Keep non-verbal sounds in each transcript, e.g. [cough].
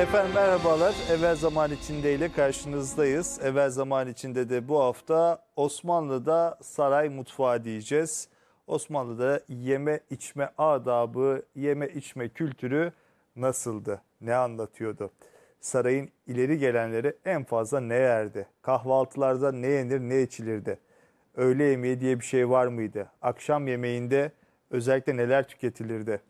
Efendim merhabalar. Evvel Zaman içinde ile karşınızdayız. Evvel Zaman içinde de bu hafta Osmanlı'da saray mutfağı diyeceğiz. Osmanlı'da yeme içme adabı, yeme içme kültürü nasıldı? Ne anlatıyordu? Sarayın ileri gelenleri en fazla ne yerdi? Kahvaltılarda ne yenir, ne içilirdi? Öğle yemeği diye bir şey var mıydı? Akşam yemeğinde özellikle neler tüketilirdi?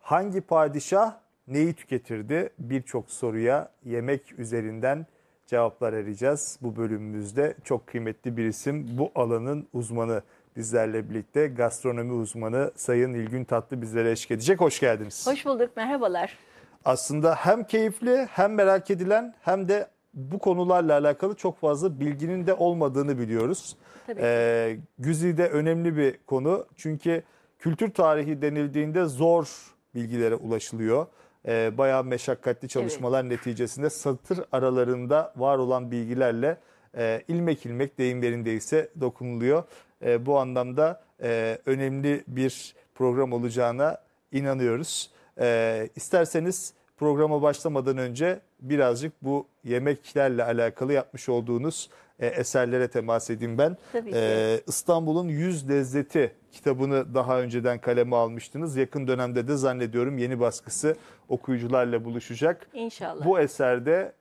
Hangi padişah neyi tüketirdi? Birçok soruya yemek üzerinden cevaplar arayacağız. Bu bölümümüzde çok kıymetli bir isim bu alanın uzmanı bizlerle birlikte gastronomi uzmanı Sayın İlgün Tatlı bizlere eşlik edecek. Hoş geldiniz. Hoş bulduk merhabalar. Aslında hem keyifli hem merak edilen hem de bu konularla alakalı çok fazla bilginin de olmadığını biliyoruz. Tabii. Ee, Güzide önemli bir konu çünkü kültür tarihi denildiğinde zor bilgilere ulaşılıyor e, bayağı meşakkatli çalışmalar evet. neticesinde satır aralarında var olan bilgilerle e, ilmek ilmek deyim yerindeyse dokunuluyor. E, bu anlamda e, önemli bir program olacağına inanıyoruz. E, isterseniz programa başlamadan önce birazcık bu yemeklerle alakalı yapmış olduğunuz e, eserlere temas edeyim ben. E, İstanbul'un Yüz Lezzeti kitabını daha önceden kaleme almıştınız. Yakın dönemde de zannediyorum yeni baskısı okuyucularla buluşacak. İnşallah. Bu eserde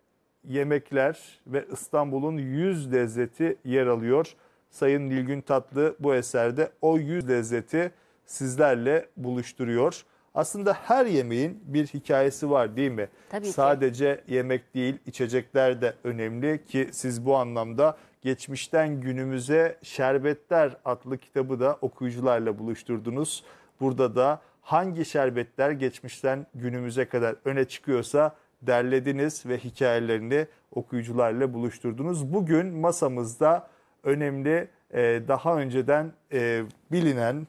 yemekler ve İstanbul'un yüz lezzeti yer alıyor. Sayın Nilgün Tatlı bu eserde o yüz lezzeti sizlerle buluşturuyor. Aslında her yemeğin bir hikayesi var değil mi? Tabii Sadece ki. yemek değil içecekler de önemli ki siz bu anlamda geçmişten günümüze Şerbetler adlı kitabı da okuyucularla buluşturdunuz. Burada da hangi şerbetler geçmişten günümüze kadar öne çıkıyorsa derlediniz ve hikayelerini okuyucularla buluşturdunuz. Bugün masamızda önemli e, daha önceden e, bilinen,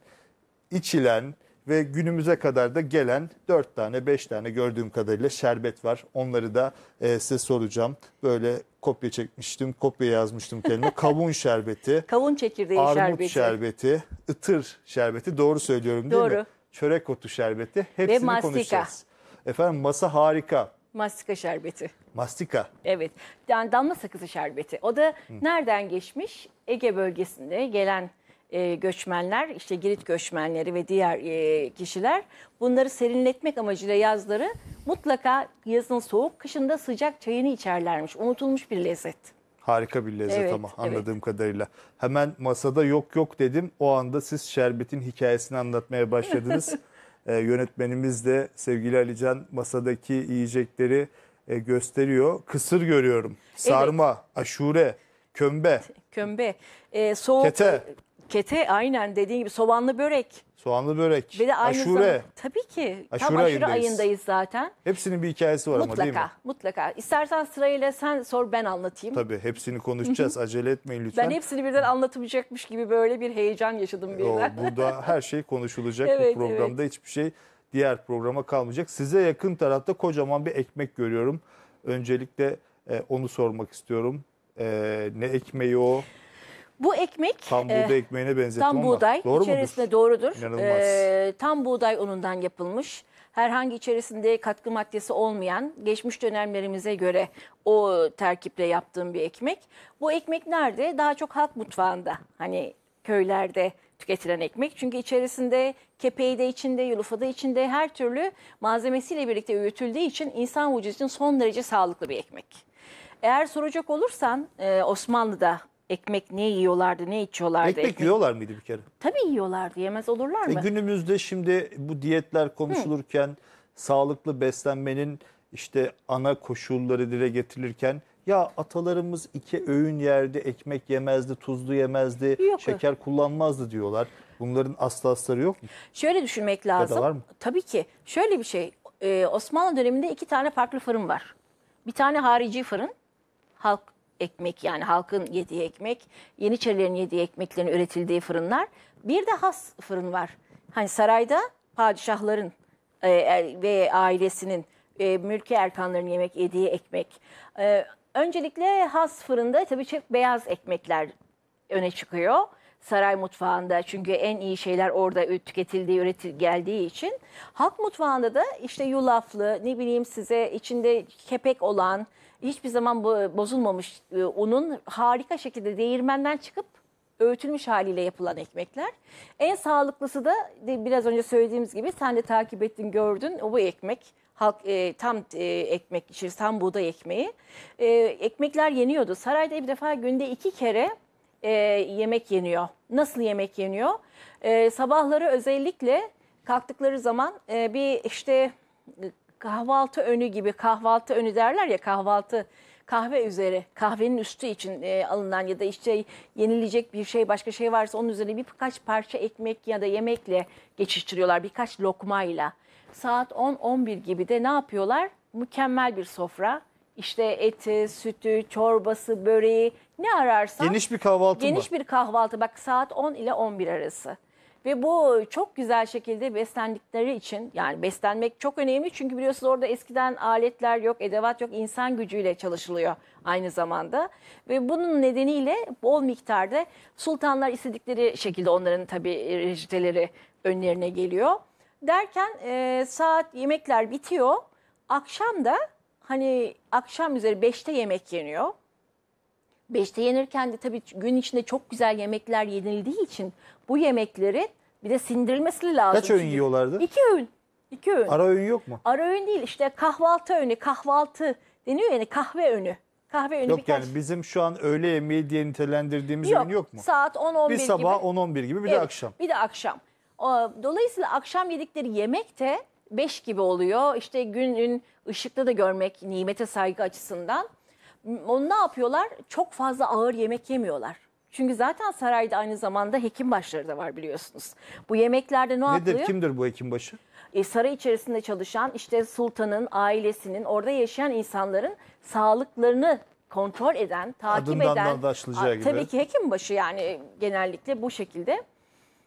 içilen, ve günümüze kadar da gelen 4 tane 5 tane gördüğüm kadarıyla şerbet var. Onları da e, size soracağım. Böyle kopya çekmiştim, kopya yazmıştım kendime. [laughs] Kavun şerbeti. Kavun çekirdeği armut şerbeti. Armut şerbeti, ıtır şerbeti. Doğru söylüyorum değil Doğru. mi? Çörek otu şerbeti. Hepsini ve konuşacağız. Efendim masa harika. Mastika şerbeti. Mastika. Evet. Yani damla sakızı şerbeti. O da Hı. nereden geçmiş? Ege bölgesinde gelen e, göçmenler, işte Girit göçmenleri ve diğer e, kişiler bunları serinletmek amacıyla yazları mutlaka yazın soğuk, kışında sıcak çayını içerlermiş. Unutulmuş bir lezzet. Harika bir lezzet evet, ama anladığım evet. kadarıyla. Hemen masada yok yok dedim. O anda siz şerbetin hikayesini anlatmaya başladınız. ee, [laughs] yönetmenimiz de sevgili Alican masadaki yiyecekleri e, gösteriyor. Kısır görüyorum. Sarma, evet. aşure, kömbe. Kömbe. Ee, soğuk, Kete. Kete aynen dediğin gibi soğanlı börek. Soğanlı börek, Ve de aynı aşure. zamanda tabii ki tam Aşure aşure ayındayız. zaten. Hepsinin bir hikayesi var ama değil mi? mutlaka, mutlaka. İstersen sırayla sen sor ben anlatayım. Tabii hepsini konuşacağız. Acele etmeyin lütfen. Ben hepsini birden anlatamayacakmış gibi böyle bir heyecan yaşadım O, birden. burada [laughs] her şey konuşulacak. Evet, Bu programda hiçbir şey diğer programa kalmayacak. Size yakın tarafta kocaman bir ekmek görüyorum. Öncelikle e, onu sormak istiyorum. E, ne ekmeği o? Bu ekmek tam e, buğday e, ekmeğine benzetme tam buğday Doğru içerisinde mudur? doğrudur. E, tam buğday unundan yapılmış. Herhangi içerisinde katkı maddesi olmayan geçmiş dönemlerimize göre o terkiple yaptığım bir ekmek. Bu ekmek nerede? Daha çok halk mutfağında. Hani köylerde tüketilen ekmek. Çünkü içerisinde kepeği de içinde, yulufa da içinde her türlü malzemesiyle birlikte üretildiği için insan vücudu için son derece sağlıklı bir ekmek. Eğer soracak olursan e, Osmanlı'da ekmek ne yiyorlardı, ne içiyorlardı? Ekmek, ekmek. yiyorlar mıydı bir kere? Tabii yiyorlardı, yemez olurlar e, mı? E günümüzde şimdi bu diyetler konuşulurken, Hı. sağlıklı beslenmenin işte ana koşulları dile getirilirken ya atalarımız iki öğün yerdi, ekmek yemezdi, tuzlu yemezdi, yok. şeker kullanmazdı diyorlar. Bunların aslı asları yok mu? Şöyle düşünmek lazım. Var mı? Tabii ki. Şöyle bir şey. Ee, Osmanlı döneminde iki tane farklı fırın var. Bir tane harici fırın, halk ekmek yani halkın yediği ekmek, Yeniçerilerin yediği ekmeklerin üretildiği fırınlar. Bir de has fırın var. Hani sarayda padişahların e, e ve ailesinin e, mülki erkanların yemek yediği ekmek. E, öncelikle has fırında tabii çok beyaz ekmekler öne çıkıyor saray mutfağında çünkü en iyi şeyler orada tüketildiği, üretil geldiği için. Halk mutfağında da işte yulaflı, ne bileyim size içinde kepek olan, hiçbir zaman bozulmamış ıı, unun harika şekilde değirmenden çıkıp öğütülmüş haliyle yapılan ekmekler. En sağlıklısı da biraz önce söylediğimiz gibi sen de takip ettin gördün o bu ekmek halk e, tam e, ekmek içir, tam buğday ekmeği. E, ekmekler yeniyordu. Sarayda bir defa günde iki kere e, yemek yeniyor. Nasıl yemek yeniyor? E, sabahları özellikle kalktıkları zaman e, bir işte kahvaltı önü gibi kahvaltı önü derler ya kahvaltı kahve üzeri kahvenin üstü için e, alınan ya da işte yenilecek bir şey başka şey varsa onun üzerine birkaç parça ekmek ya da yemekle geçiştiriyorlar birkaç lokmayla. Saat 10-11 gibi de ne yapıyorlar? Mükemmel bir sofra işte eti, sütü, çorbası, böreği ne ararsan. Geniş bir kahvaltı Geniş mı? bir kahvaltı bak saat 10 ile 11 arası. Ve bu çok güzel şekilde beslendikleri için yani beslenmek çok önemli. Çünkü biliyorsunuz orada eskiden aletler yok, edevat yok, insan gücüyle çalışılıyor aynı zamanda. Ve bunun nedeniyle bol miktarda sultanlar istedikleri şekilde onların tabii reçeteleri önlerine geliyor. Derken e, saat yemekler bitiyor. Akşam da hani akşam üzeri 5'te yemek yeniyor. 5'te yenirken de tabii gün içinde çok güzel yemekler yenildiği için bu yemeklerin bir de sindirilmesi lazım. Kaç öğün yiyorlardı? İki öğün. İki öğün. Ara öğün yok mu? Ara öğün değil işte kahvaltı öğünü, kahvaltı deniyor yani kahve öğünü. Kahve önü. Yok birkaç... yani bizim şu an öğle yemeği diye nitelendirdiğimiz yok, öğün yok mu? Saat 10-11 gibi. Bir sabah 10-11 gibi bir evet, de akşam. Bir de akşam. Dolayısıyla akşam yedikleri yemek de 5 gibi oluyor. İşte günün ışıkta da görmek nimete saygı açısından. Onu ne yapıyorlar? Çok fazla ağır yemek yemiyorlar. Çünkü zaten sarayda aynı zamanda hekim başları da var biliyorsunuz. Bu yemeklerde ne Nedir, kimdir bu hekim başı? E, saray içerisinde çalışan işte sultanın, ailesinin, orada yaşayan insanların sağlıklarını kontrol eden, takip Adından eden. da anlaşılacağı gibi. Tabii ki hekim başı yani genellikle bu şekilde.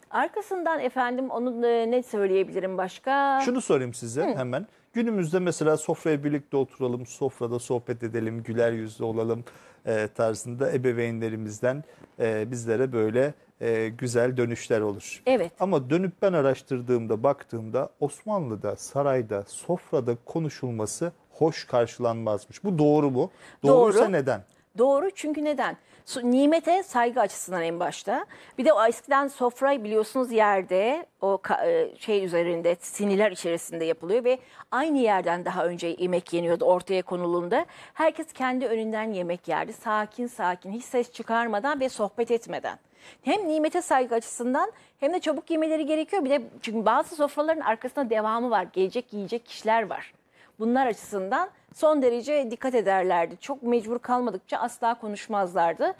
Arkasından efendim onu e, ne söyleyebilirim başka? Şunu sorayım size Hı. hemen. Günümüzde mesela sofraya birlikte oturalım, sofrada sohbet edelim, güler yüzlü olalım e, tarzında ebeveynlerimizden e, bizlere böyle e, güzel dönüşler olur. Evet. Ama dönüp ben araştırdığımda, baktığımda Osmanlı'da, sarayda, sofrada konuşulması hoş karşılanmazmış. Bu doğru mu? Doğru. Doğruysa neden? Doğru çünkü neden? nimete saygı açısından en başta. Bir de o eskiden sofra biliyorsunuz yerde o e, şey üzerinde siniler içerisinde yapılıyor ve aynı yerden daha önce yemek yeniyordu ortaya konulunda. Herkes kendi önünden yemek yerdi. Sakin sakin hiç ses çıkarmadan ve sohbet etmeden. Hem nimete saygı açısından hem de çabuk yemeleri gerekiyor. Bir de çünkü bazı sofraların arkasında devamı var. Gelecek yiyecek kişiler var bunlar açısından son derece dikkat ederlerdi. Çok mecbur kalmadıkça asla konuşmazlardı.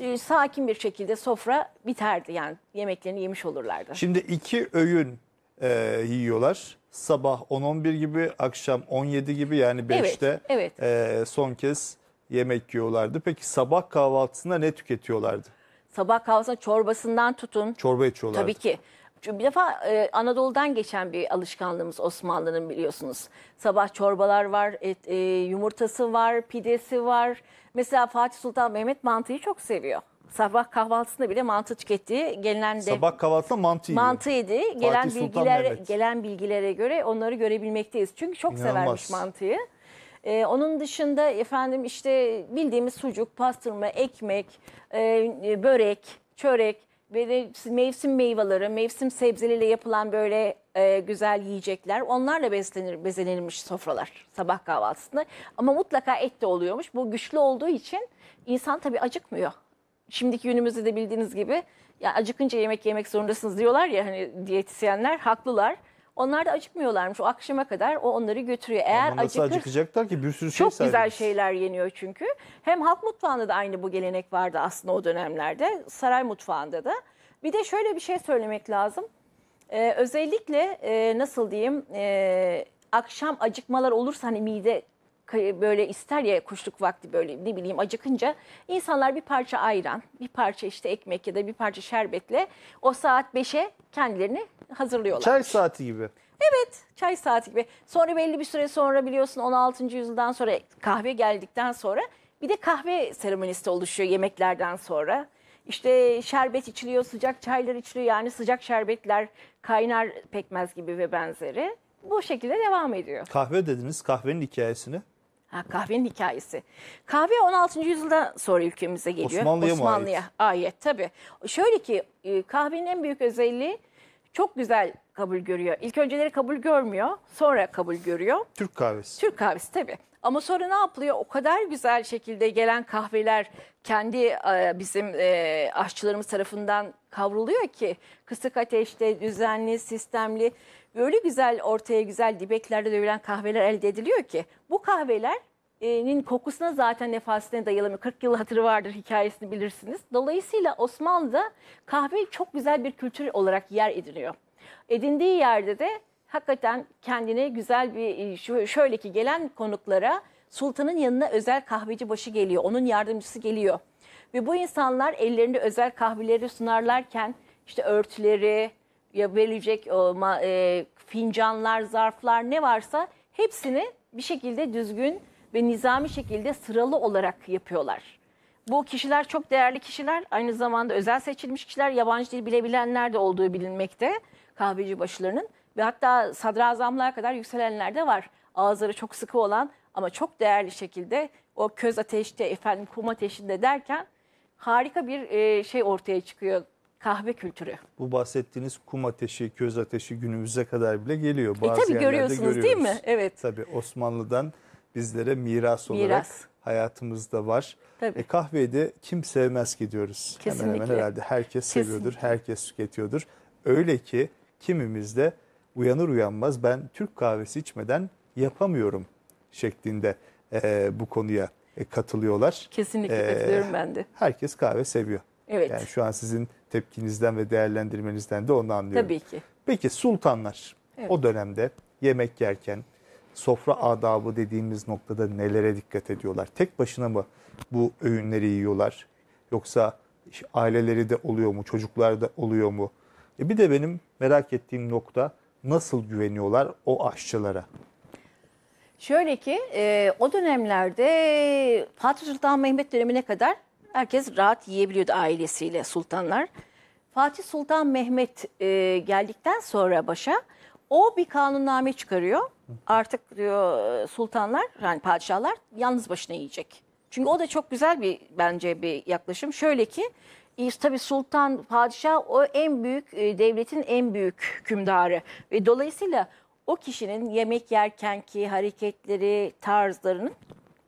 Ee, sakin bir şekilde sofra biterdi yani yemeklerini yemiş olurlardı. Şimdi iki öğün e, yiyorlar. Sabah 10-11 gibi, akşam 17 gibi yani 5'te evet, evet. E, son kez yemek yiyorlardı. Peki sabah kahvaltısında ne tüketiyorlardı? Sabah kahvaltısında çorbasından tutun. Çorba içiyorlardı. Tabii ki. Çünkü bir defa e, Anadolu'dan geçen bir alışkanlığımız Osmanlı'nın biliyorsunuz. Sabah çorbalar var, et, e, yumurtası var, pidesi var. Mesela Fatih Sultan Mehmet mantıyı çok seviyor. Sabah kahvaltısında bile mantı tükettiği gelinen de Sabah kahvaltısında mantı yiyor. mantı yedi. Gelen Sultan bilgilere Mehmet. gelen bilgilere göre onları görebilmekteyiz. Çünkü çok İnanılmaz. severmiş mantıyı. Ee, onun dışında efendim işte bildiğimiz sucuk, pastırma, ekmek, e, e börek, çörek mevsim meyveleri, mevsim sebzeleriyle yapılan böyle e, güzel yiyecekler. Onlarla beslenir, bezelenilmiş sofralar sabah kahvaltısında. Ama mutlaka et de oluyormuş. Bu güçlü olduğu için insan tabii acıkmıyor. Şimdiki günümüzde de bildiğiniz gibi ya acıkınca yemek yemek zorundasınız diyorlar ya hani diyetisyenler haklılar. Onlar da acıkmıyorlarmış. O akşama kadar o onları götürüyor. Eğer Ama acıkır, acıkacaklar ki bir sürü şey Çok güzel servis. şeyler yeniyor çünkü. Hem halk mutfağında da aynı bu gelenek vardı aslında o dönemlerde. Saray mutfağında da. Bir de şöyle bir şey söylemek lazım. Ee, özellikle e, nasıl diyeyim e, akşam acıkmalar olursa hani mide böyle ister ya kuşluk vakti böyle ne bileyim acıkınca insanlar bir parça ayran, bir parça işte ekmek ya da bir parça şerbetle o saat 5'e kendilerini hazırlıyorlar. Çay saati gibi. Evet çay saati gibi. Sonra belli bir süre sonra biliyorsun 16. yüzyıldan sonra kahve geldikten sonra bir de kahve seremonisi oluşuyor yemeklerden sonra. İşte şerbet içiliyor, sıcak çaylar içiliyor yani sıcak şerbetler kaynar pekmez gibi ve benzeri. Bu şekilde devam ediyor. Kahve dediniz kahvenin hikayesini Ha, kahvenin hikayesi. Kahve 16. yüzyılda sonra ülkemize geliyor. Osmanlı'ya mı Osmanlı'ya ait? tabii. Şöyle ki e, kahvenin en büyük özelliği çok güzel kabul görüyor. İlk önceleri kabul görmüyor, sonra kabul görüyor. Türk kahvesi. Türk kahvesi tabii. Ama sonra ne yapılıyor? O kadar güzel şekilde gelen kahveler kendi e, bizim e, aşçılarımız tarafından kavruluyor ki kısık ateşte düzenli, sistemli böyle güzel ortaya güzel dibeklerde dövülen kahveler elde ediliyor ki bu kahveler kokusuna zaten nefasine dayalı 40 yıl hatırı vardır hikayesini bilirsiniz. Dolayısıyla Osmanlı'da kahve çok güzel bir kültür olarak yer ediniyor. Edindiği yerde de hakikaten kendine güzel bir şöyle ki gelen konuklara Sultanın yanına özel kahveci başı geliyor. Onun yardımcısı geliyor. Ve bu insanlar ellerinde özel kahveleri sunarlarken işte örtüleri, ya verilecek e, e, fincanlar, zarflar ne varsa hepsini bir şekilde düzgün ve nizami şekilde sıralı olarak yapıyorlar. Bu kişiler çok değerli kişiler. Aynı zamanda özel seçilmiş kişiler, yabancı dil bilebilenler de olduğu bilinmekte kahveci başlarının. Ve hatta sadrazamlığa kadar yükselenler de var. Ağızları çok sıkı olan ama çok değerli şekilde o köz ateşte, efendim kum ateşinde derken harika bir e, şey ortaya çıkıyor kahve kültürü. Bu bahsettiğiniz kum ateşi, köz ateşi günümüze kadar bile geliyor. E, Bazı e tabii görüyorsunuz görüyoruz. değil mi? Evet. Tabii Osmanlı'dan bizlere miras, miras. olarak hayatımızda var. Tabii. E, kahveyi de kim sevmez ki diyoruz. Kesinlikle. Hemen hemen herhalde herkes seviyordur, herkes tüketiyordur. Öyle ki kimimiz de uyanır uyanmaz ben Türk kahvesi içmeden yapamıyorum şeklinde e, bu konuya e, katılıyorlar. Kesinlikle e, katılıyorum ben de. Herkes kahve seviyor. Evet. Yani şu an sizin tepkinizden ve değerlendirmenizden de onu anlıyorum. Tabii ki. Peki sultanlar evet. o dönemde yemek yerken sofra adabı dediğimiz noktada nelere dikkat ediyorlar? Tek başına mı bu öğünleri yiyorlar? Yoksa aileleri de oluyor mu? Çocuklar da oluyor mu? E bir de benim merak ettiğim nokta nasıl güveniyorlar o aşçılara? Şöyle ki e, o dönemlerde Fatih Sultan Mehmet dönemine kadar herkes rahat yiyebiliyordu ailesiyle sultanlar. Fatih Sultan Mehmet e, geldikten sonra başa o bir kanunname çıkarıyor. Artık diyor e, sultanlar yani padişahlar yalnız başına yiyecek. Çünkü o da çok güzel bir bence bir yaklaşım. Şöyle ki e, tabii sultan padişah o en büyük e, devletin en büyük hükümdarı ve dolayısıyla o kişinin yemek yerkenki hareketleri, tarzlarının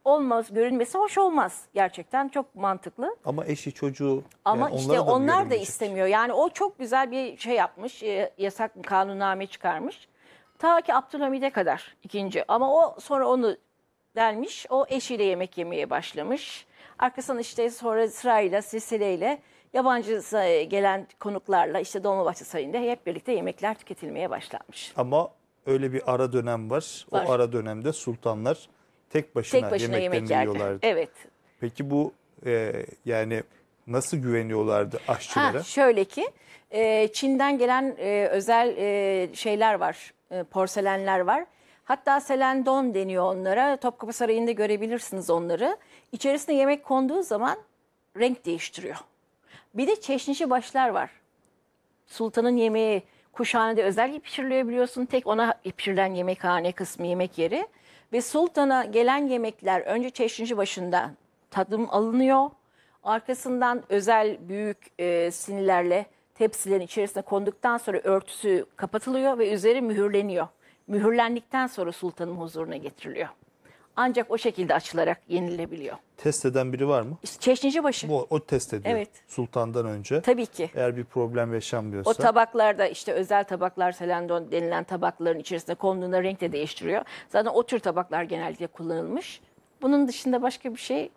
olmaz, görünmesi hoş olmaz. Gerçekten çok mantıklı. Ama eşi çocuğu Ama yani işte onlara da onlar da istemiyor. Yani o çok güzel bir şey yapmış, e, yasak kanunname çıkarmış. Ta ki Abdülhamid'e kadar ikinci. Ama o sonra onu delmiş, o eşiyle yemek yemeye başlamış. Arkasından işte sonra sırayla, silsileyle yabancı gelen konuklarla işte Dolmabahçe Sarayı'nda hep birlikte yemekler tüketilmeye başlanmış. Ama öyle bir ara dönem var. var. O ara dönemde sultanlar tek başına, tek başına yemeklerini yemek yiyorlardı. [laughs] Evet. Peki bu e, yani nasıl güveniyorlardı aşçılara? Ha, şöyle ki e, Çin'den gelen e, özel e, şeyler var, e, porselenler var. Hatta selendon deniyor onlara. Topkapı Sarayı'nda görebilirsiniz onları. İçerisine yemek konduğu zaman renk değiştiriyor. Bir de çeşnişi başlar var. Sultanın yemeği Kuşhanede özel pişiriliyor biliyorsun. Tek ona pişirilen yemekhane kısmı yemek yeri. Ve sultana gelen yemekler önce çeşnici başında tadım alınıyor. Arkasından özel büyük e, sinirlerle tepsilerin içerisine konduktan sonra örtüsü kapatılıyor ve üzeri mühürleniyor. Mühürlendikten sonra sultanın huzuruna getiriliyor ancak o şekilde açılarak yenilebiliyor. Test eden biri var mı? Çeşnicibaşı. Bu o test ediyor. Evet. Sultandan önce. Tabii ki. Eğer bir problem yaşanmıyorsa. O tabaklarda işte özel tabaklar selendon denilen tabakların içerisinde konduğunda renk de değiştiriyor. Zaten o tür tabaklar genellikle kullanılmış. Bunun dışında başka bir şey evet.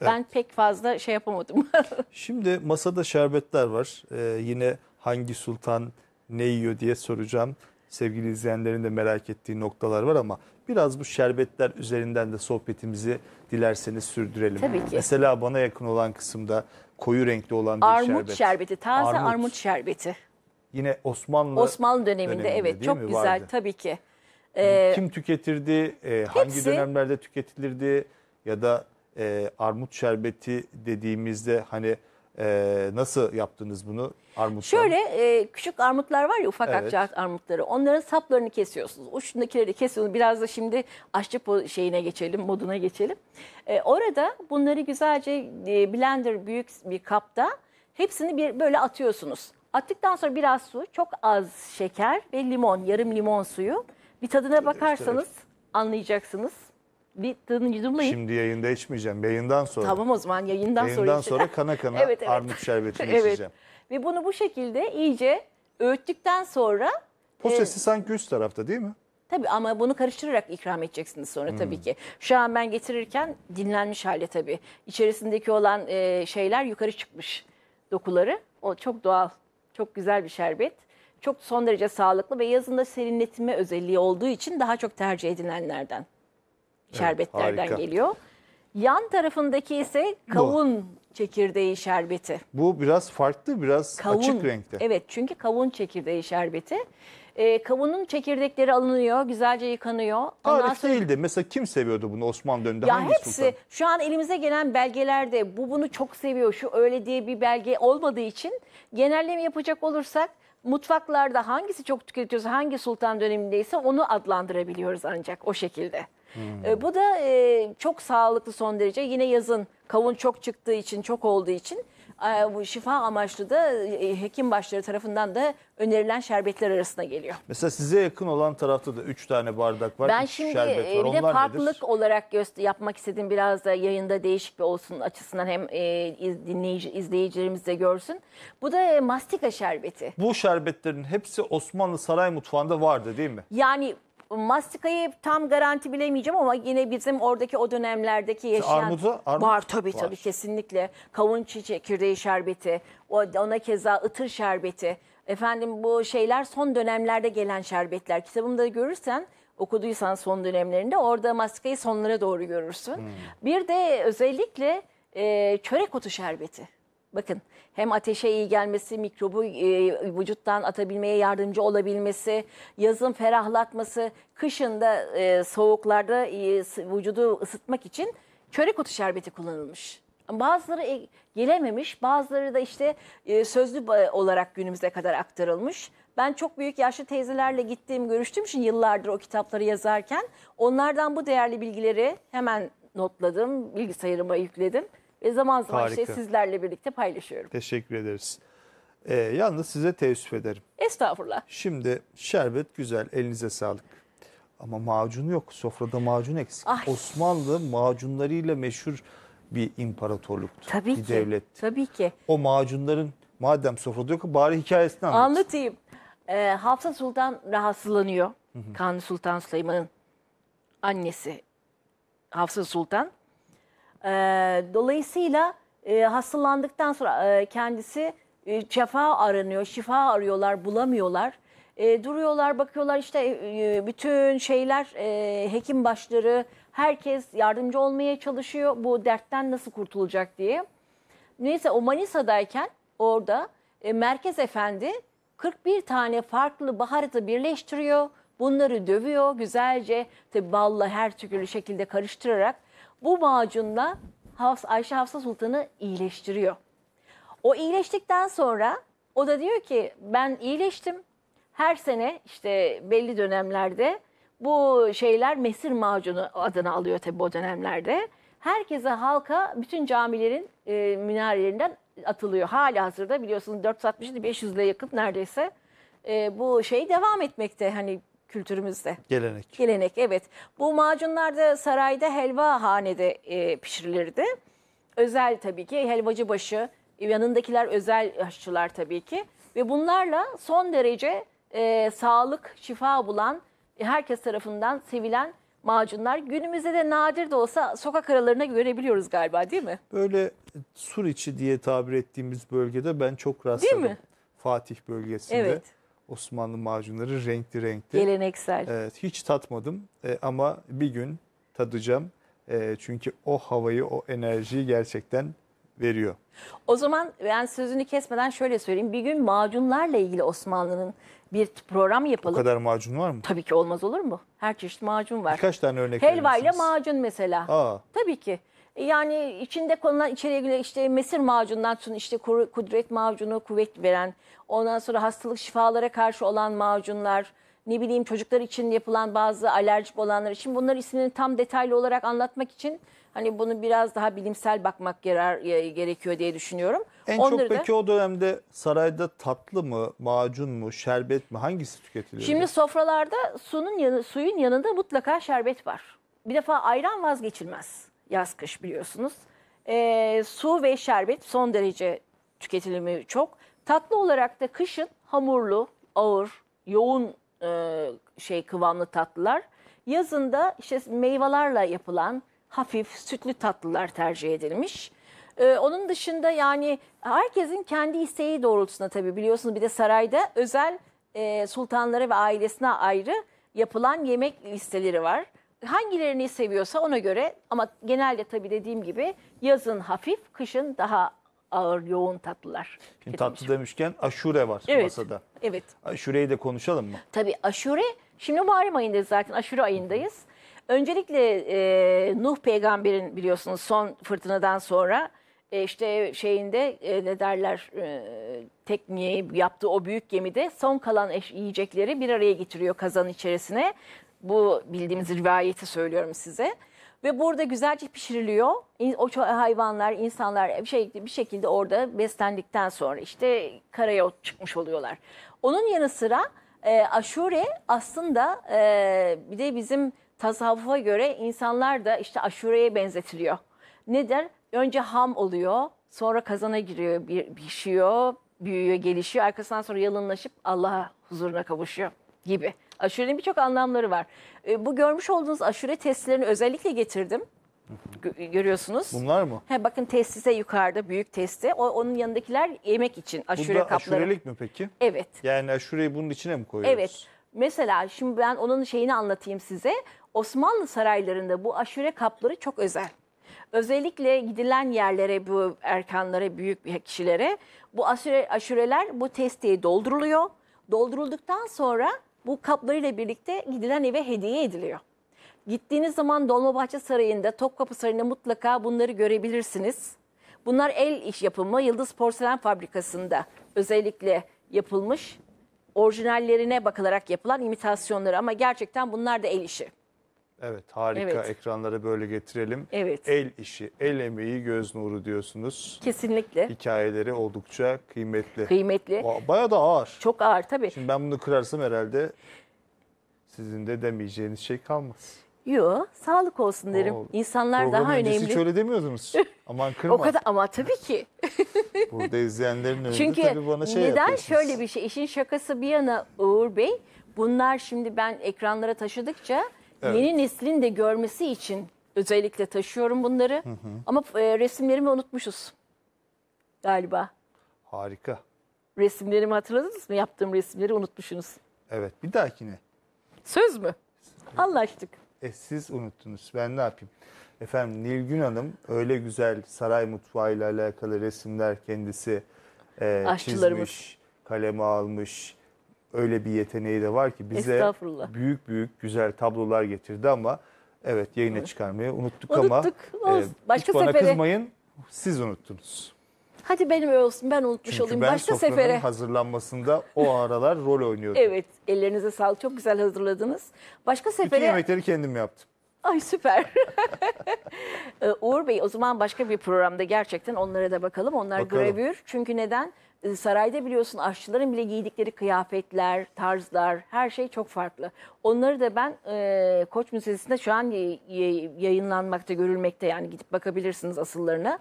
ben pek fazla şey yapamadım. [laughs] Şimdi masada şerbetler var. Ee, yine hangi sultan ne yiyor diye soracağım. Sevgili izleyenlerin de merak ettiği noktalar var ama Biraz bu şerbetler üzerinden de sohbetimizi dilerseniz sürdürelim. Tabii ki. Mesela bana yakın olan kısımda koyu renkli olan bir armut şerbet. Armut şerbeti, taze armut, armut şerbeti. Yine Osmanlı Osmanlı döneminde, döneminde evet çok mi? güzel Vardı. tabii ki. Ee, Kim tüketirdi, e, hangi hepsi, dönemlerde tüketilirdi ya da e, armut şerbeti dediğimizde hani ee, nasıl yaptınız bunu armutlar? Şöyle e, küçük armutlar var ya ufak evet. akça armutları. Onların saplarını kesiyorsunuz. Uçundakileri kesiyorsunuz. Biraz da şimdi aşçı şeyine geçelim, moduna geçelim. E, orada bunları güzelce e, blender büyük bir kapta hepsini bir böyle atıyorsunuz. Attıktan sonra biraz su, çok az şeker ve limon, yarım limon suyu. Bir tadına bakarsanız anlayacaksınız bir yudumlayın. Şimdi yayında içmeyeceğim. Yayından sonra. Tamam o zaman yayından, yayından sonra. Yayından sonra kana kana [laughs] evet, evet. armut şerbetini [laughs] evet. içeceğim. Ve bunu bu şekilde iyice öğüttükten sonra. Posesi e, sanki üst tarafta değil mi? Tabii ama bunu karıştırarak ikram edeceksiniz sonra hmm. ki. Şu an ben getirirken dinlenmiş hale tabii. İçerisindeki olan e, şeyler yukarı çıkmış dokuları. O çok doğal, çok güzel bir şerbet. Çok son derece sağlıklı ve yazında serinletme özelliği olduğu için daha çok tercih edilenlerden şerbetlerden harika. geliyor. Yan tarafındaki ise kavun çekirdeği şerbeti. Bu biraz farklı, biraz Kavun. açık renkte. Evet çünkü kavun çekirdeği şerbeti. Ee, kavunun çekirdekleri alınıyor, güzelce yıkanıyor. Ondan sonra- değildi. Mesela kim seviyordu bunu Osmanlı döneminde? Ya Hangi hepsi sultan? şu an elimize gelen belgelerde bu bunu çok seviyor şu öyle diye bir belge olmadığı için genelleme yapacak olursak mutfaklarda hangisi çok tüketiyorsa hangi sultan dönemindeyse onu adlandırabiliyoruz ancak o şekilde. E, bu da e, çok sağlıklı son derece. Yine yazın kavun çok çıktığı için, çok olduğu için e, bu şifa amaçlı da e, hekim başları tarafından da önerilen şerbetler arasında geliyor. Mesela size yakın olan tarafta da 3 tane bardak var. Ben şimdi şerbet var. E, bir de Onlar farklılık nedir? olarak yapmak istediğim biraz da yayında değişik bir olsun açısından hem dinleyici izleyicilerimiz de görsün. Bu da mastika şerbeti. Bu şerbetlerin hepsi Osmanlı saray mutfağında vardı değil mi? Yani Mastika'yı tam garanti bilemeyeceğim ama yine bizim oradaki o dönemlerdeki yaşayan... Armudu, armut var tabii var. tabii kesinlikle. Kavun çekirdeği şerbeti, ona keza ıtır şerbeti. Efendim bu şeyler son dönemlerde gelen şerbetler. Kitabımda görürsen okuduysan son dönemlerinde orada mastikayı sonlara doğru görürsün. Hmm. Bir de özellikle e, çörek otu şerbeti. Bakın hem ateşe iyi gelmesi, mikrobu e, vücuttan atabilmeye yardımcı olabilmesi, yazın ferahlatması, kışın da e, soğuklarda e, vücudu ısıtmak için çörek otu şerbeti kullanılmış. Bazıları e, gelememiş, bazıları da işte e, sözlü olarak günümüze kadar aktarılmış. Ben çok büyük yaşlı teyzelerle gittiğim, görüştüğüm için yıllardır o kitapları yazarken onlardan bu değerli bilgileri hemen notladım, bilgisayarıma yükledim ve zaman zaman şey Harika. işte sizlerle birlikte paylaşıyorum. Teşekkür ederiz. Ee, yalnız size teessüf ederim. Estağfurullah. Şimdi şerbet güzel, elinize sağlık. Ama macun yok, sofrada macun eksik. Ay. Ah. Osmanlı macunlarıyla meşhur bir imparatorluktu, Tabii bir ki. devletti. Tabii ki. O macunların madem sofrada yok bari hikayesini anlat. Anlatayım. Ee, Hafsa Sultan rahatsızlanıyor. Hı hı. Kanuni Sultan Süleyman'ın annesi Hafsa Sultan e, dolayısıyla e, hastalandıktan sonra e, kendisi e, şifa aranıyor, şifa arıyorlar, bulamıyorlar. E, duruyorlar, bakıyorlar işte e, bütün şeyler, e, hekim başları, herkes yardımcı olmaya çalışıyor bu dertten nasıl kurtulacak diye. Neyse o Manisa'dayken orada e, Merkez Efendi 41 tane farklı baharatı birleştiriyor. Bunları dövüyor güzelce tabi balla her türlü şekilde karıştırarak bu macunla Hafs, Ayşe Hafsa Sultan'ı iyileştiriyor. O iyileştikten sonra o da diyor ki ben iyileştim. Her sene işte belli dönemlerde bu şeyler mesir macunu adını alıyor tabii o dönemlerde. Herkese halka bütün camilerin e, minarelerinden atılıyor. Hala hazırda biliyorsunuz 460'lı 500'le yakın neredeyse e, bu şey devam etmekte. Hani kültürümüzde. Gelenek. Gelenek evet. Bu macunlar da sarayda helva hanede e, pişirilirdi. Özel tabii ki helvacı başı, e, yanındakiler özel aşçılar tabii ki. Ve bunlarla son derece e, sağlık, şifa bulan, e, herkes tarafından sevilen macunlar. Günümüzde de nadir de olsa sokak aralarına görebiliyoruz galiba değil mi? Böyle sur içi diye tabir ettiğimiz bölgede ben çok rastladım. Değil mi? Fatih bölgesinde. Evet. Osmanlı macunları renkli renkli. Geleneksel. Evet, hiç tatmadım e, ama bir gün tadacağım. E, çünkü o havayı, o enerjiyi gerçekten veriyor. O zaman ben sözünü kesmeden şöyle söyleyeyim. Bir gün macunlarla ilgili Osmanlı'nın bir program yapalım. O kadar macun var mı? Tabii ki olmaz olur mu? Her çeşit macun var. Birkaç tane örnek Helva ile macun mesela. Aa. Tabii ki. Yani içinde konulan içeriye göre işte mesir macunundan tutun işte kudret macunu kuvvet veren, ondan sonra hastalık şifalara karşı olan macunlar, ne bileyim çocuklar için yapılan bazı alerjik olanlar için bunların ismini tam detaylı olarak anlatmak için hani bunu biraz daha bilimsel bakmak yarar, e, gerekiyor diye düşünüyorum. En Onları çok peki da, o dönemde sarayda tatlı mı, macun mu, şerbet mi hangisi tüketiliyor? Şimdi sofralarda sunun yanı, suyun yanında mutlaka şerbet var. Bir defa ayran vazgeçilmez yaz kış biliyorsunuz. E, su ve şerbet son derece tüketilimi çok. Tatlı olarak da kışın hamurlu, ağır, yoğun e, şey kıvamlı tatlılar. Yazında işte meyvelerle yapılan hafif sütlü tatlılar tercih edilmiş. Ee, onun dışında yani herkesin kendi isteği doğrultusunda tabii biliyorsunuz bir de sarayda özel e, sultanlara ve ailesine ayrı yapılan yemek listeleri var hangilerini seviyorsa ona göre ama genelde tabii dediğim gibi yazın hafif, kışın daha ağır, yoğun tatlılar. Şimdi tatlı demişken aşure var evet, masada. Evet. Aşureyi de konuşalım mı? Tabii aşure, şimdi Muharrem ayında zaten aşure ayındayız. Öncelikle e, Nuh peygamberin biliyorsunuz son fırtınadan sonra e, işte şeyinde e, ne derler e, tekniği yaptığı o büyük gemide son kalan eş, yiyecekleri bir araya getiriyor kazan içerisine. Bu bildiğimiz rivayeti söylüyorum size. Ve burada güzelce pişiriliyor. O hayvanlar, insanlar bir, şey, bir şekilde orada beslendikten sonra işte karaya çıkmış oluyorlar. Onun yanı sıra e, aşure aslında e, bir de bizim tasavvufa göre insanlar da işte aşureye benzetiliyor. Nedir? Önce ham oluyor, sonra kazana giriyor, bir, pişiyor, büyüyor, gelişiyor. Arkasından sonra yalınlaşıp Allah'a huzuruna kavuşuyor gibi. Aşurenin birçok anlamları var. E, bu görmüş olduğunuz aşure testlerini özellikle getirdim. görüyorsunuz. Bunlar mı? He, bakın testise yukarıda büyük testi. O, onun yanındakiler yemek için aşure Bunda kapları. aşurelik mi peki? Evet. Yani aşureyi bunun içine mi koyuyoruz? Evet. Mesela şimdi ben onun şeyini anlatayım size. Osmanlı saraylarında bu aşure kapları çok özel. Özellikle gidilen yerlere bu erkanlara, büyük kişilere bu aşure, aşureler bu testiye dolduruluyor. Doldurulduktan sonra bu kaplarıyla birlikte gidilen eve hediye ediliyor. Gittiğiniz zaman Dolmabahçe Sarayı'nda, Topkapı Sarayı'nda mutlaka bunları görebilirsiniz. Bunlar el iş yapımı Yıldız Porselen Fabrikası'nda özellikle yapılmış. Orijinallerine bakılarak yapılan imitasyonları ama gerçekten bunlar da el işi. Evet harika evet. ekranlara böyle getirelim. Evet. El işi, el emeği, göz nuru diyorsunuz. Kesinlikle. Hikayeleri oldukça kıymetli. Kıymetli. Baya da ağır. Çok ağır tabii. Şimdi ben bunu kırarsam herhalde sizin de demeyeceğiniz şey kalmaz. Yo, sağlık olsun derim. Oo, İnsanlar daha önemli. Hiç öyle demiyordunuz. [laughs] Aman kırma. o kadar ama tabii ki. [laughs] Burada izleyenlerin önünde tabii bana şey Çünkü neden şöyle bir şey? İşin şakası bir yana Uğur Bey. Bunlar şimdi ben ekranlara taşıdıkça Evet. Yeni neslin de görmesi için özellikle taşıyorum bunları. Hı hı. Ama e, resimlerimi unutmuşuz galiba. Harika. Resimlerimi hatırladınız mı? Yaptığım resimleri unutmuşsunuz. Evet bir dahakine. Söz mü? Anlaştık. E, siz unuttunuz ben ne yapayım? Efendim Nilgün Hanım öyle güzel saray mutfağıyla alakalı resimler kendisi e, çizmiş, kaleme almış öyle bir yeteneği de var ki bize büyük büyük güzel tablolar getirdi ama evet yayına çıkarmayı unuttuk, unuttuk ama e, olsun. E, Başka bana sefere. kızmayın siz unuttunuz. Hadi benim olsun ben unutmuş Çünkü olayım. Ben Başka sefere. hazırlanmasında o aralar rol oynuyordum. evet ellerinize sağlık çok güzel hazırladınız. Başka sefere. Bütün yemekleri kendim yaptım. Ay süper. [laughs] Ee, Uğur Bey o zaman başka bir programda gerçekten onlara da bakalım. Onlar bakalım. gravür. Çünkü neden? Ee, sarayda biliyorsun aşçıların bile giydikleri kıyafetler, tarzlar, her şey çok farklı. Onları da ben e, Koç Müzesi'nde şu an yayınlanmakta, görülmekte yani gidip bakabilirsiniz asıllarına.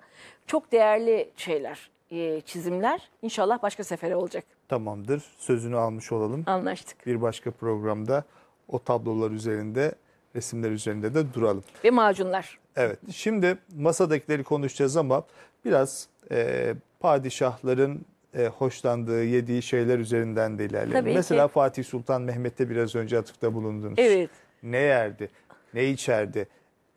Çok değerli şeyler, e, çizimler. İnşallah başka sefere olacak. Tamamdır. Sözünü almış olalım. Anlaştık. Bir başka programda o tablolar üzerinde, resimler üzerinde de duralım. Ve macunlar. Evet. Şimdi masadakileri konuşacağız ama biraz e, padişahların e, hoşlandığı, yediği şeyler üzerinden de ilerleyelim. Tabii Mesela ki. Fatih Sultan Mehmet'te biraz önce atıfta bulundunuz. Evet. Ne yerdi, ne içerdi?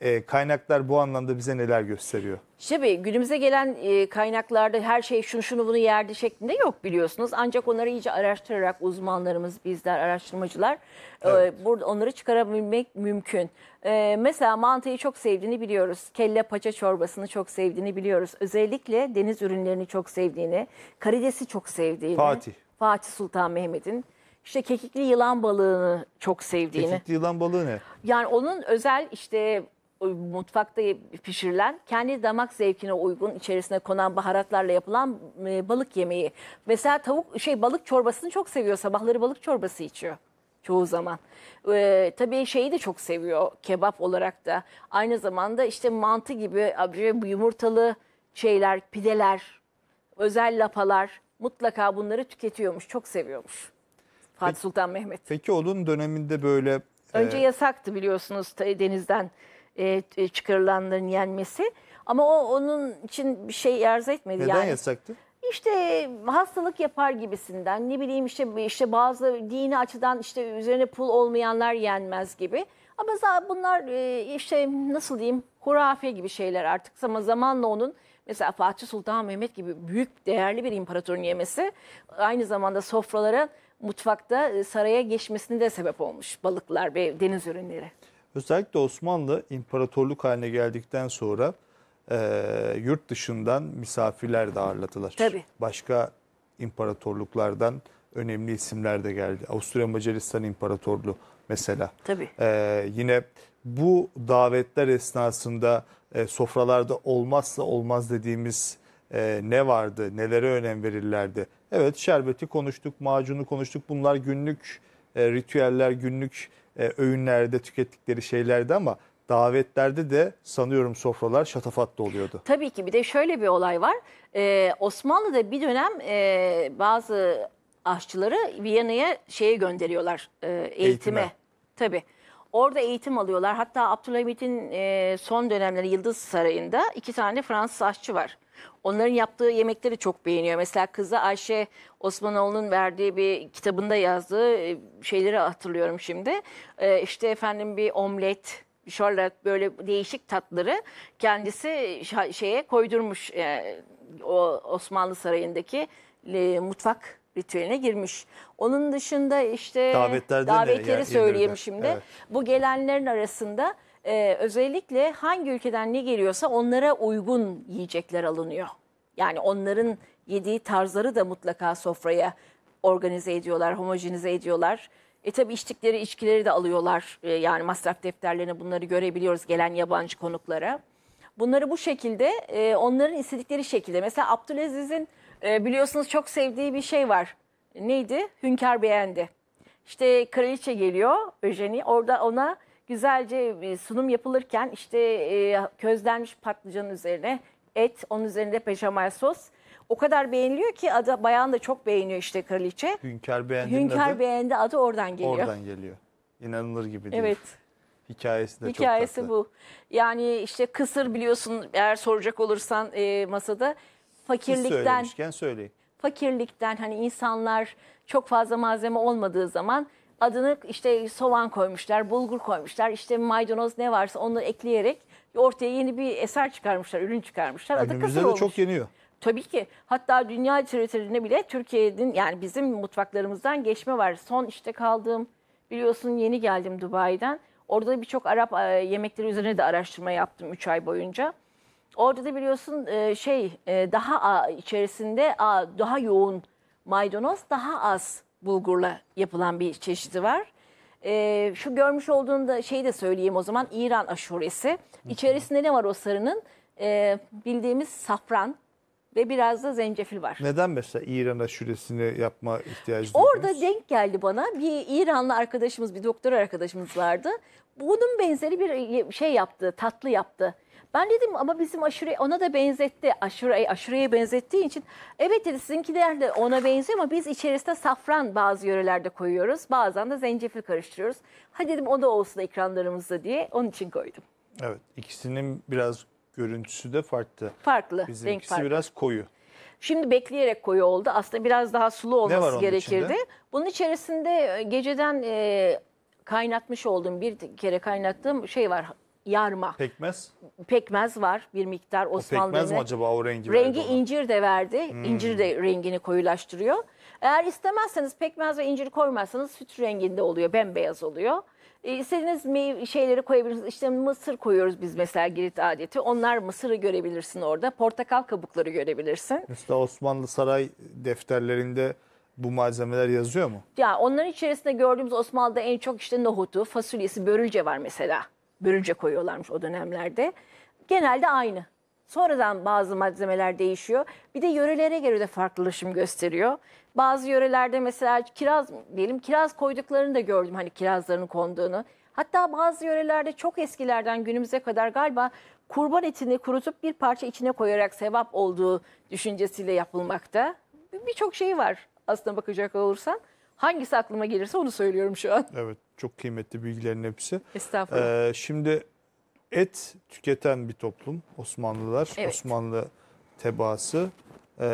Ee, kaynaklar bu anlamda bize neler gösteriyor? Tabii günümüze gelen e, kaynaklarda her şey şunu şunu bunu yerdi şeklinde yok biliyorsunuz. Ancak onları iyice araştırarak uzmanlarımız, bizler, araştırmacılar e, evet. burada onları çıkarabilmek mümkün. E, mesela mantıyı çok sevdiğini biliyoruz. Kelle paça çorbasını çok sevdiğini biliyoruz. Özellikle deniz ürünlerini çok sevdiğini, karidesi çok sevdiğini. Fatih. Fatih Sultan Mehmet'in. İşte kekikli yılan balığını çok sevdiğini. Kekikli yılan balığı ne? Yani onun özel işte mutfakta pişirilen kendi damak zevkine uygun içerisine konan baharatlarla yapılan e, balık yemeği. Mesela tavuk şey balık çorbasını çok seviyor. Sabahları balık çorbası içiyor çoğu zaman. Ee, tabii şeyi de çok seviyor kebap olarak da. Aynı zamanda işte mantı gibi yumurtalı şeyler, pideler, özel lapalar mutlaka bunları tüketiyormuş. Çok seviyormuş Fatih Sultan Mehmet. Peki onun döneminde böyle... E, Önce e... yasaktı biliyorsunuz denizden e, e, çıkarılanların yenmesi. Ama o onun için bir şey arz etmedi. Neden yani. yasaktı? İşte hastalık yapar gibisinden ne bileyim işte işte bazı dini açıdan işte üzerine pul olmayanlar yenmez gibi. Ama bunlar e, işte nasıl diyeyim hurafe gibi şeyler artık ama zamanla onun mesela Fatih Sultan Mehmet gibi büyük değerli bir imparatorun yemesi aynı zamanda sofralara mutfakta e, saraya geçmesine de sebep olmuş balıklar ve deniz ürünleri. Özellikle Osmanlı imparatorluk haline geldikten sonra e, yurt dışından misafirler de ağırladılar. Tabii. Başka imparatorluklardan önemli isimler de geldi. Avusturya Macaristan İmparatorluğu mesela. Tabii. E, yine bu davetler esnasında e, sofralarda olmazsa olmaz dediğimiz e, ne vardı, nelere önem verirlerdi? Evet şerbeti konuştuk, macunu konuştuk. Bunlar günlük e, ritüeller, günlük e, öğünlerde tükettikleri şeylerdi ama davetlerde de sanıyorum sofralar şatafatlı oluyordu. Tabii ki bir de şöyle bir olay var. Ee, Osmanlı'da bir dönem e, bazı aşçıları Viyana'ya şeye gönderiyorlar e, eğitime. eğitime. Tabii. Orada eğitim alıyorlar. Hatta Abdülhamit'in e, son dönemleri Yıldız Sarayı'nda iki tane Fransız aşçı var. Onların yaptığı yemekleri çok beğeniyor. Mesela kızı Ayşe Osmanoğlu'nun verdiği bir kitabında yazdığı e, şeyleri hatırlıyorum şimdi. E, işte efendim bir omlet, Charlotte böyle değişik tatları kendisi şeye koydurmuş. E, o Osmanlı Sarayı'ndaki mutfak ritüeline girmiş. Onun dışında işte davetleri söyleyeyim şimdi. Evet. Bu gelenlerin arasında e, özellikle hangi ülkeden ne geliyorsa onlara uygun yiyecekler alınıyor. Yani onların yediği tarzları da mutlaka sofraya organize ediyorlar, homojenize ediyorlar. E tabi içtikleri içkileri de alıyorlar. E, yani masraf defterlerine bunları görebiliyoruz gelen yabancı konuklara. Bunları bu şekilde e, onların istedikleri şekilde. Mesela Abdülaziz'in e, biliyorsunuz çok sevdiği bir şey var. Neydi? Hünkar beğendi. İşte kraliçe geliyor Öjeni orada ona güzelce e, sunum yapılırken işte e, közlenmiş patlıcan üzerine et, onun üzerinde peşamel sos. O kadar beğeniliyor ki adı bayan da çok beğeniyor işte kraliçe. Hünkar beğendi. Hünkar adı, beğendi adı oradan geliyor. Oradan geliyor. İnanılır gibi değil. Evet. Hikayesi de Hikayesi çok tatlı. bu. Yani işte kısır biliyorsun eğer soracak olursan e, masada fakirlikten. Siz söyleyin. Fakirlikten hani insanlar çok fazla malzeme olmadığı zaman adını işte soğan koymuşlar, bulgur koymuşlar, işte maydanoz ne varsa onu ekleyerek ortaya yeni bir eser çıkarmışlar, ürün çıkarmışlar. Yani Adı kısır de olmuş. çok yeniyor. Tabii ki. Hatta dünya literatürüne bile Türkiye'nin yani bizim mutfaklarımızdan geçme var. Son işte kaldığım biliyorsun yeni geldim Dubai'den. Orada birçok Arap e, yemekleri üzerine de araştırma yaptım 3 ay boyunca. Orada da biliyorsun e, şey e, daha içerisinde daha yoğun maydanoz daha az bulgurla yapılan bir çeşidi var. Ee, şu görmüş olduğunda şeyi de söyleyeyim o zaman İran aşuresi. İçerisinde ne var o sarının? Ee, bildiğimiz safran ve biraz da zencefil var. Neden mesela İran aşuresini yapma ihtiyacı Orada denk geldi bana bir İranlı arkadaşımız, bir doktor arkadaşımız vardı. Bunun benzeri bir şey yaptı, tatlı yaptı. Ben dedim ama bizim aşure ona da benzetti. Aşure, aşureye benzettiği için evet dedi sizinkiler de ona benziyor ama biz içerisinde safran bazı yörelerde koyuyoruz. Bazen de zencefil karıştırıyoruz. Hadi dedim o da olsun ekranlarımızda diye onun için koydum. Evet ikisinin biraz görüntüsü de farklı. Farklı. Bizimkisi farklı. biraz koyu. Şimdi bekleyerek koyu oldu. Aslında biraz daha sulu olması gerekirdi. Içinde? Bunun içerisinde e, geceden e, kaynatmış olduğum bir kere kaynattığım şey var yarma. Pekmez? Pekmez var bir miktar Osmanlı'nın. O pekmez mi acaba o rengi Rengi verdi ona? incir de verdi. Hmm. İncir de rengini koyulaştırıyor. Eğer istemezseniz pekmez ve incir koymazsanız süt renginde oluyor, bembeyaz oluyor. E, istediğiniz meyve şeyleri koyabilirsiniz. İşte mısır koyuyoruz biz mesela Girit adeti. Onlar mısırı görebilirsin orada. Portakal kabukları görebilirsin. Mesela Osmanlı saray defterlerinde bu malzemeler yazıyor mu? Ya onların içerisinde gördüğümüz Osmanlı'da en çok işte nohutu, fasulyesi, börülce var mesela. Bölünce koyuyorlarmış o dönemlerde. Genelde aynı. Sonradan bazı malzemeler değişiyor. Bir de yörelere göre de farklılaşım gösteriyor. Bazı yörelerde mesela kiraz diyelim kiraz koyduklarını da gördüm hani kirazların konduğunu. Hatta bazı yörelerde çok eskilerden günümüze kadar galiba kurban etini kurutup bir parça içine koyarak sevap olduğu düşüncesiyle yapılmakta. Birçok şey var aslında bakacak olursan. Hangisi aklıma gelirse onu söylüyorum şu an. Evet. Çok kıymetli bilgilerin hepsi. Estağfurullah. Ee, şimdi et tüketen bir toplum Osmanlılar. Evet. Osmanlı tebaası. Ee,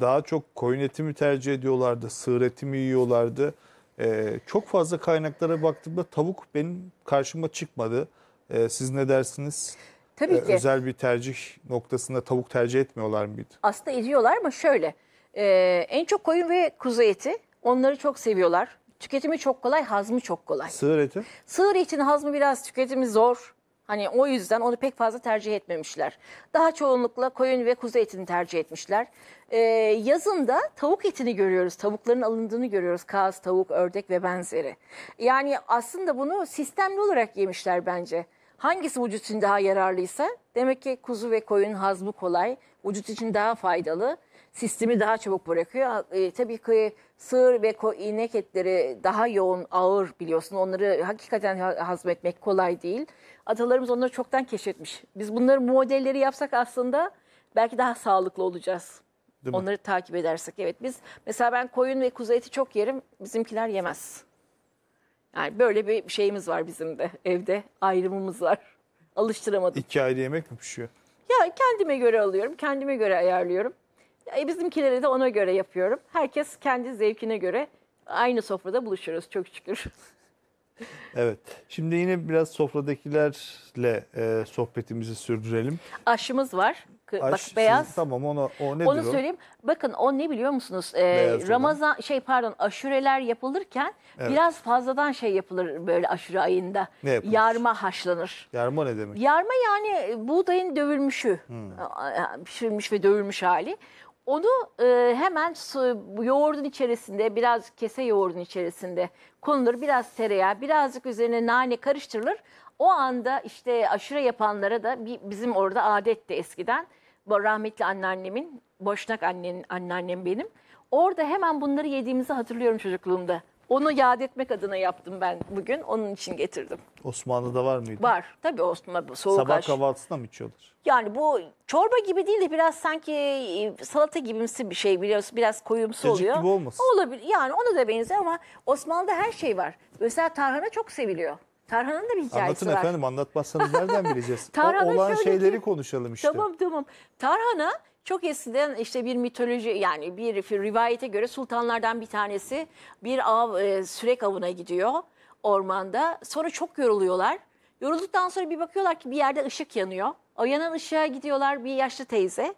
daha çok koyun eti mi tercih ediyorlardı, sığır eti mi yiyorlardı? Ee, çok fazla kaynaklara baktığımda tavuk benim karşıma çıkmadı. Ee, siz ne dersiniz? Tabii ee, ki. Özel bir tercih noktasında tavuk tercih etmiyorlar mıydı? Aslında ediyorlar ama şöyle. E, en çok koyun ve kuzu eti. Onları çok seviyorlar tüketimi çok kolay, hazmı çok kolay. Sığır eti? Sığır için hazmı biraz tüketimi zor. Hani o yüzden onu pek fazla tercih etmemişler. Daha çoğunlukla koyun ve kuzu etini tercih etmişler. Ee, yazın da tavuk etini görüyoruz. Tavukların alındığını görüyoruz. Kaz, tavuk, ördek ve benzeri. Yani aslında bunu sistemli olarak yemişler bence. Hangisi vücut için daha yararlıysa demek ki kuzu ve koyun hazmı kolay, vücut için daha faydalı, sistemi daha çabuk bırakıyor. E, tabii ki sığır ve inek etleri daha yoğun, ağır biliyorsun. Onları hakikaten hazmetmek kolay değil. Atalarımız onları çoktan keşfetmiş. Biz bunları modelleri yapsak aslında belki daha sağlıklı olacağız. Değil Onları takip edersek evet biz mesela ben koyun ve kuzu eti çok yerim. Bizimkiler yemez. Yani böyle bir şeyimiz var bizim de evde ayrımımız var. Alıştıramadım. İki ayrı yemek mi pişiyor? Ya kendime göre alıyorum, kendime göre ayarlıyorum. E, bizimkileri de ona göre yapıyorum. Herkes kendi zevkine göre aynı sofrada buluşuyoruz çok şükür. [laughs] Evet. Şimdi yine biraz sofradakilerle e, sohbetimizi sürdürelim. Aşımız var. Aş, bak beyaz. Şey, tamam onu o nedir Onu söyleyeyim. O? Bakın o ne biliyor musunuz? Ee, Ramazan olan. şey pardon aşureler yapılırken evet. biraz fazladan şey yapılır böyle aşure ayında. Ne yapılır? Yarma haşlanır. Yarma ne demek? Yarma yani e, buğdayın dövülmüşü. Hmm. Pişirilmiş ve dövülmüş hali. Onu e, hemen su, yoğurdun içerisinde biraz kese yoğurdun içerisinde konulur. Biraz tereyağı birazcık üzerine nane karıştırılır. O anda işte aşure yapanlara da bir, bizim orada adetti eskiden. Rahmetli anneannemin, boşnak annenin, anneannem benim. Orada hemen bunları yediğimizi hatırlıyorum çocukluğumda. Onu yad etmek adına yaptım ben bugün. Onun için getirdim. Osmanlı'da var mıydı? Var. Tabii Osmanlı soğuk Sabah aş. kahvaltısında mı içiyorlar? Yani bu çorba gibi değil de biraz sanki e, salata gibimsi bir şey biliyorsun. Biraz koyumsu Cacık oluyor. gibi olmasın. Olabilir. Yani ona da benziyor ama Osmanlı'da her şey var. Mesela tarhana çok seviliyor. Tarhan'ın da bir hikayesi Anlatın var. Anlatın efendim anlatmazsanız nereden [laughs] bileceğiz? o olan şeyleri ki, konuşalım işte. Tamam tamam. Tarhan'a çok eskiden işte bir mitoloji yani bir rivayete göre sultanlardan bir tanesi bir av e, sürek avına gidiyor ormanda. Sonra çok yoruluyorlar. Yorulduktan sonra bir bakıyorlar ki bir yerde ışık yanıyor. O yanan ışığa gidiyorlar bir yaşlı teyze.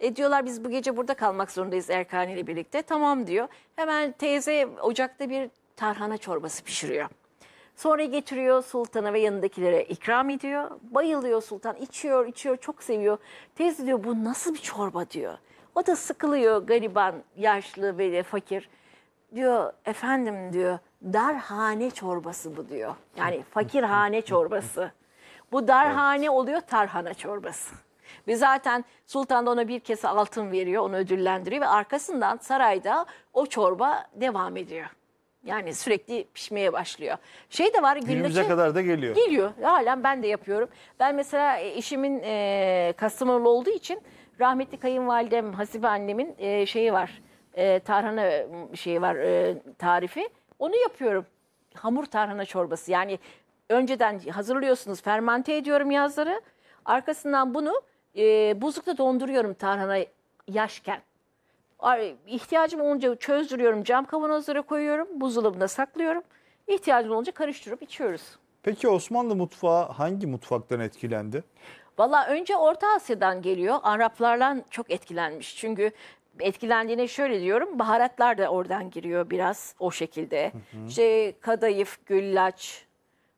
E diyorlar biz bu gece burada kalmak zorundayız Erkan ile birlikte. Tamam diyor. Hemen teyze ocakta bir tarhana çorbası pişiriyor. Sonra getiriyor sultana ve yanındakilere ikram ediyor. Bayılıyor sultan içiyor içiyor çok seviyor. Teyze diyor bu nasıl bir çorba diyor. O da sıkılıyor gariban yaşlı ve fakir. Diyor efendim diyor darhane çorbası bu diyor. Yani [laughs] fakirhane çorbası. Bu darhane oluyor tarhana çorbası. Ve zaten sultan da ona bir kese altın veriyor, onu ödüllendiriyor ve arkasından sarayda o çorba devam ediyor. Yani sürekli pişmeye başlıyor. Şey de var güllaçı. Günümüze kadar da geliyor. Geliyor. Halen ben de yapıyorum. Ben mesela işimin e, Kastamonulu e, olduğu için rahmetli kayınvalidem Hasibe annemin e, şeyi var. E, tarhana ıı, şeyi var e, tarifi. Onu yapıyorum. Hamur tarhana çorbası. Yani önceden hazırlıyorsunuz. fermente ediyorum yazları. Arkasından bunu e, buzlukta donduruyorum tarhana yaşken ihtiyacım olunca çözdürüyorum, cam kavanozlara koyuyorum, buzdolabında saklıyorum. İhtiyacım olunca karıştırıp içiyoruz. Peki Osmanlı mutfağı hangi mutfaktan etkilendi? Valla önce Orta Asya'dan geliyor. Araplardan çok etkilenmiş. Çünkü etkilendiğine şöyle diyorum. Baharatlar da oradan giriyor biraz o şekilde. Hı hı. İşte kadayıf, güllaç,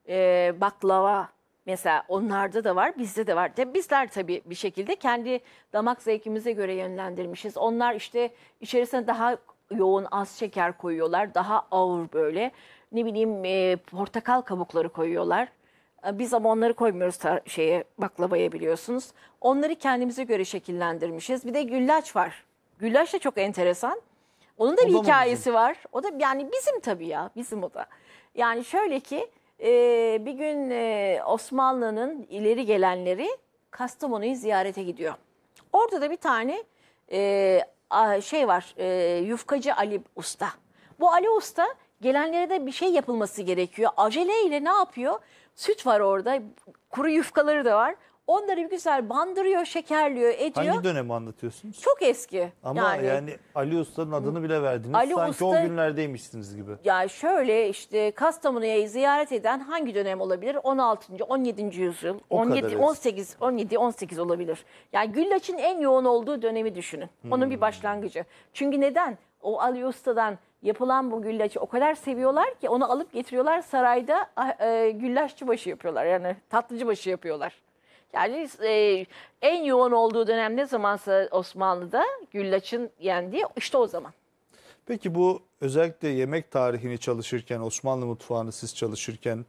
e, baklava, Mesela onlarda da var, bizde de var. Tabii bizler tabii bir şekilde kendi damak zevkimize göre yönlendirmişiz. Onlar işte içerisine daha yoğun az şeker koyuyorlar. Daha ağır böyle. Ne bileyim e, portakal kabukları koyuyorlar. E, biz ama onları koymuyoruz şeye baklavaya biliyorsunuz. Onları kendimize göre şekillendirmişiz. Bir de güllaç var. Güllaç da çok enteresan. Onun da o bir da hikayesi var. O da yani bizim tabii ya bizim o da. Yani şöyle ki ee, bir gün e, Osmanlı'nın ileri gelenleri Kastamonu'yu ziyarete gidiyor. Orada da bir tane e, a- şey var e, yufkacı Ali Usta. Bu Ali Usta gelenlere de bir şey yapılması gerekiyor. Aceleyle ne yapıyor? Süt var orada, kuru yufkaları da var. Onları bir güzel bandırıyor, şekerliyor, ediyor. Hangi dönemi anlatıyorsunuz? Çok eski. Ama yani, yani Ali Usta'nın adını bile verdiniz. Ali Sanki Usta, o günlerdeymişsiniz gibi. Ya şöyle işte Kastamonu'ya ziyaret eden hangi dönem olabilir? 16. 17. yüzyıl. O 17 kadar 18 17 18 olabilir. Yani güllaçın en yoğun olduğu dönemi düşünün. Onun hmm. bir başlangıcı. Çünkü neden? O Ali Usta'dan yapılan bu güllaçı o kadar seviyorlar ki onu alıp getiriyorlar sarayda ah, e, güllaççı başı yapıyorlar. Yani tatlıcı başı yapıyorlar. Yani e, en yoğun olduğu dönem ne zamansa Osmanlı'da güllaçın yendiği işte o zaman. Peki bu özellikle yemek tarihini çalışırken, Osmanlı mutfağını siz çalışırken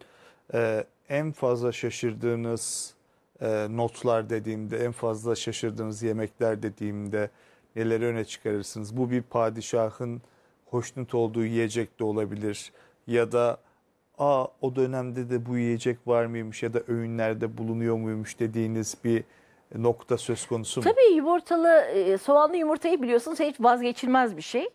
e, en fazla şaşırdığınız e, notlar dediğimde, en fazla şaşırdığınız yemekler dediğimde neleri öne çıkarırsınız? Bu bir padişahın hoşnut olduğu yiyecek de olabilir ya da aa o dönemde de bu yiyecek var mıymış ya da öğünlerde bulunuyor muymuş dediğiniz bir nokta söz konusu mu? Tabii yumurtalı e, soğanlı yumurtayı biliyorsunuz hiç vazgeçilmez bir şey.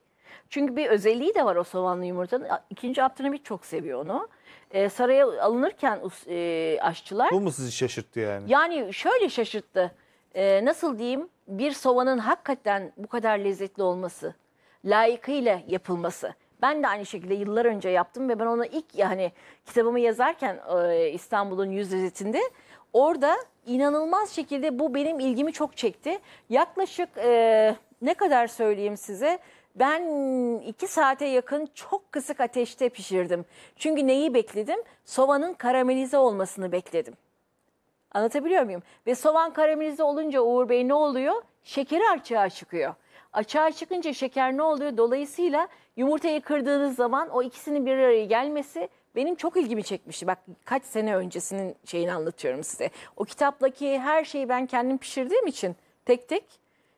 Çünkü bir özelliği de var o soğanlı yumurtanın. İkinci Abdülhamit çok seviyor onu. Ee, saraya alınırken e, aşçılar... Bu mu sizi şaşırttı yani? Yani şöyle şaşırttı. Ee, nasıl diyeyim bir soğanın hakikaten bu kadar lezzetli olması, layıkıyla yapılması. Ben de aynı şekilde yıllar önce yaptım ve ben onu ilk yani kitabımı yazarken e, İstanbul'un yüz lezzetinde orada inanılmaz şekilde bu benim ilgimi çok çekti. Yaklaşık e, ne kadar söyleyeyim size ben iki saate yakın çok kısık ateşte pişirdim. Çünkü neyi bekledim? Sovanın karamelize olmasını bekledim. Anlatabiliyor muyum? Ve soğan karamelize olunca Uğur Bey ne oluyor? Şekeri açığa çıkıyor. Açığa çıkınca şeker ne oluyor? Dolayısıyla yumurtayı kırdığınız zaman o ikisinin bir araya gelmesi benim çok ilgimi çekmişti. Bak kaç sene öncesinin şeyini anlatıyorum size. O kitaptaki her şeyi ben kendim pişirdiğim için tek tek.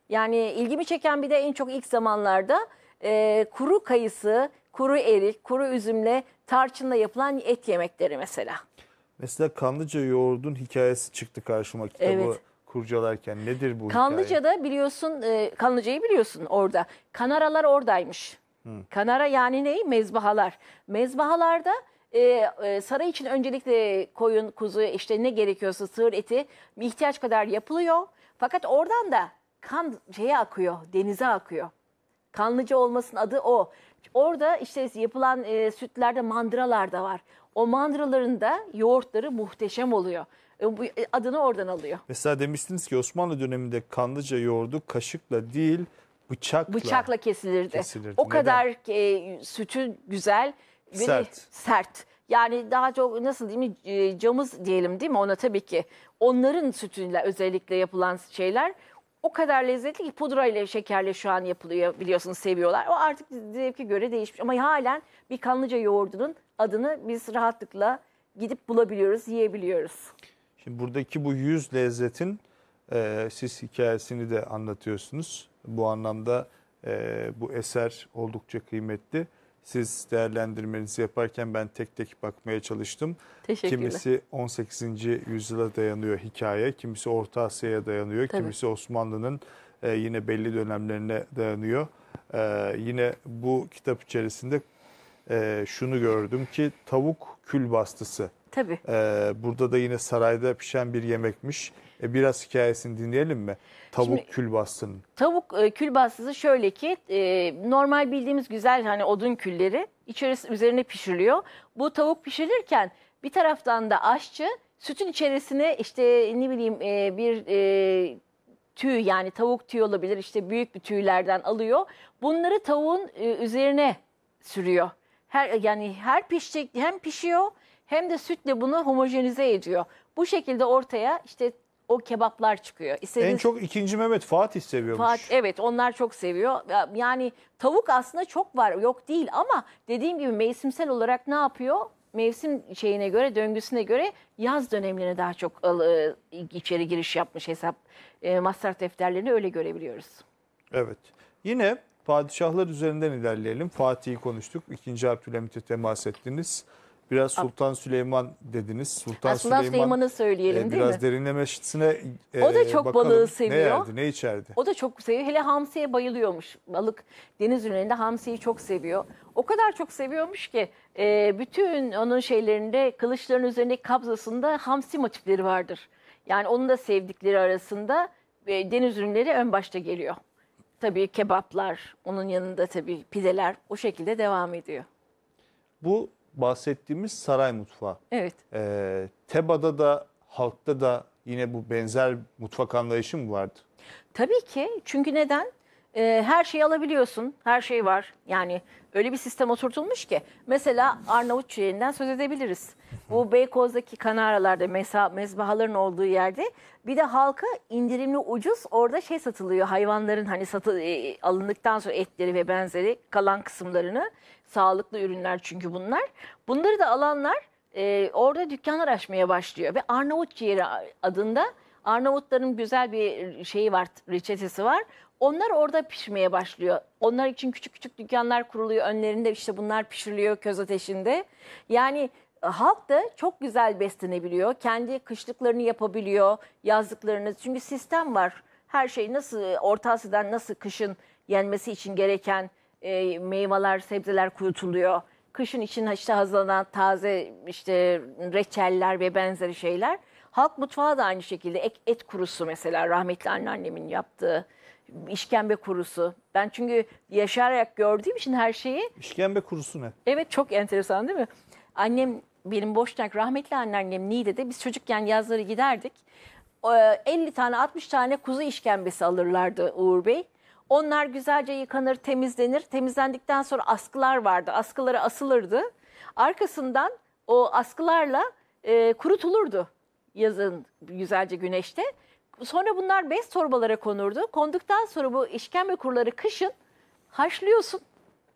Yani ilgimi çeken bir de en çok ilk zamanlarda e, kuru kayısı, kuru erik, kuru üzümle tarçınla yapılan et yemekleri mesela. Mesela Kanlıca yoğurdun hikayesi çıktı karşıma kitabı. Evet kurcalarken nedir bu Kanlıca'da hikaye? biliyorsun, e, Kanlıca'yı biliyorsun orada. Kanaralar oradaymış. Kanara yani ne? Mezbahalar. Mezbahalarda e, e, saray için öncelikle koyun, kuzu işte ne gerekiyorsa sığır eti ihtiyaç kadar yapılıyor. Fakat oradan da kan şeye akıyor, denize akıyor. Kanlıca olmasının adı o. Orada işte yapılan e, sütlerde mandıralar da var. O mandıraların da yoğurtları muhteşem oluyor. E, bu, e, adını oradan alıyor. Mesela demiştiniz ki Osmanlı döneminde kanlıca yoğurdu kaşıkla değil bıçakla, bıçakla kesilirdi. kesilirdi. O Neden? kadar e, sütü güzel ve sert. sert. Yani daha çok nasıl değil mi? E, camız diyelim değil mi ona tabii ki. Onların sütüyle özellikle yapılan şeyler o kadar lezzetli ki pudra ile şekerle şu an yapılıyor biliyorsunuz seviyorlar. O artık zevke göre değişmiş ama halen bir kanlıca yoğurdunun adını biz rahatlıkla gidip bulabiliyoruz, yiyebiliyoruz. Şimdi buradaki bu yüz lezzetin e, siz hikayesini de anlatıyorsunuz. Bu anlamda e, bu eser oldukça kıymetli. Siz değerlendirmenizi yaparken ben tek tek bakmaya çalıştım. Teşekkürler. Kimisi 18. yüzyıla dayanıyor hikaye, kimisi Orta Asya'ya dayanıyor, Tabii. kimisi Osmanlı'nın e, yine belli dönemlerine dayanıyor. E, yine bu kitap içerisinde e, şunu gördüm ki tavuk kül bastısı. Tabii. E, burada da yine sarayda pişen bir yemekmiş. E, biraz hikayesini dinleyelim mi? Tavuk Şimdi, kül bastının. Tavuk e, kül bastısı şöyle ki e, normal bildiğimiz güzel hani odun külleri içerisi üzerine pişiriliyor. Bu tavuk pişirirken bir taraftan da aşçı sütün içerisine işte ne bileyim e, bir e, tüy yani tavuk tüyü olabilir işte büyük bir tüylerden alıyor. Bunları tavuğun e, üzerine sürüyor her yani her pişecek hem pişiyor hem de sütle bunu homojenize ediyor. Bu şekilde ortaya işte o kebaplar çıkıyor. İstediğiniz... En çok ikinci Mehmet Fatih seviyormuş. Fatih, evet onlar çok seviyor. Yani tavuk aslında çok var yok değil ama dediğim gibi mevsimsel olarak ne yapıyor? Mevsim şeyine göre döngüsüne göre yaz dönemlerine daha çok e, içeri giriş yapmış hesap e, masraf defterlerini öyle görebiliyoruz. Evet yine Padişahlar üzerinden ilerleyelim. Fatih'i konuştuk. İkinci Abdülhamit'e temas ettiniz. Biraz Sultan Süleyman dediniz. Sultan, Sultan Süleyman, Süleyman'ı söyleyelim e, değil biraz mi? derinlemesine e, O da çok bakalım. balığı seviyor. Ne yerdi, ne içerdi? O da çok seviyor. Hele hamsiye bayılıyormuş. Balık deniz ürünlerinde hamsiyi çok seviyor. O kadar çok seviyormuş ki e, bütün onun şeylerinde kılıçların üzerindeki kabzasında hamsi motifleri vardır. Yani onun da sevdikleri arasında e, deniz ürünleri ön başta geliyor. Tabii kebaplar, onun yanında tabii pideler o şekilde devam ediyor. Bu bahsettiğimiz saray mutfağı. Evet. Ee, Teba'da da halkta da yine bu benzer mutfak anlayışı mı vardı? Tabii ki. Çünkü neden? e, her şeyi alabiliyorsun. Her şey var. Yani öyle bir sistem oturtulmuş ki. Mesela Arnavut çiğninden söz edebiliriz. Bu Beykoz'daki kanaralarda mesela mezbahaların olduğu yerde bir de halka indirimli ucuz orada şey satılıyor. Hayvanların hani satı, e, alındıktan sonra etleri ve benzeri kalan kısımlarını sağlıklı ürünler çünkü bunlar. Bunları da alanlar e, orada dükkanlar açmaya başlıyor ve Arnavut ciğeri adında Arnavutların güzel bir ıı, şeyi var, reçetesi var. Onlar orada pişmeye başlıyor. Onlar için küçük küçük dükkanlar kuruluyor. Önlerinde işte bunlar pişiriliyor köz ateşinde. Yani halk da çok güzel beslenebiliyor. Kendi kışlıklarını yapabiliyor, yazlıklarını. Çünkü sistem var. Her şey nasıl Orta Asya'dan nasıl kışın yenmesi için gereken e, meyveler, sebzeler kurutuluyor. Kışın için işte hazırlanan taze işte reçeller ve benzeri şeyler. Halk mutfağı da aynı şekilde et, et kurusu mesela rahmetli anneannemin yaptığı işkembe kurusu. Ben çünkü yaşayarak gördüğüm için her şeyi. İşkembe kurusu ne? Evet çok enteresan değil mi? Annem benim Boşnak rahmetli anneannem Niğde'de biz çocukken yazları giderdik. 50 ee, tane 60 tane kuzu işkembesi alırlardı Uğur Bey. Onlar güzelce yıkanır, temizlenir. Temizlendikten sonra askılar vardı. askıları asılırdı. Arkasından o askılarla e, kurutulurdu yazın güzelce güneşte. Sonra bunlar bez torbalara konurdu. Konduktan sonra bu işkembe kurları kışın haşlıyorsun.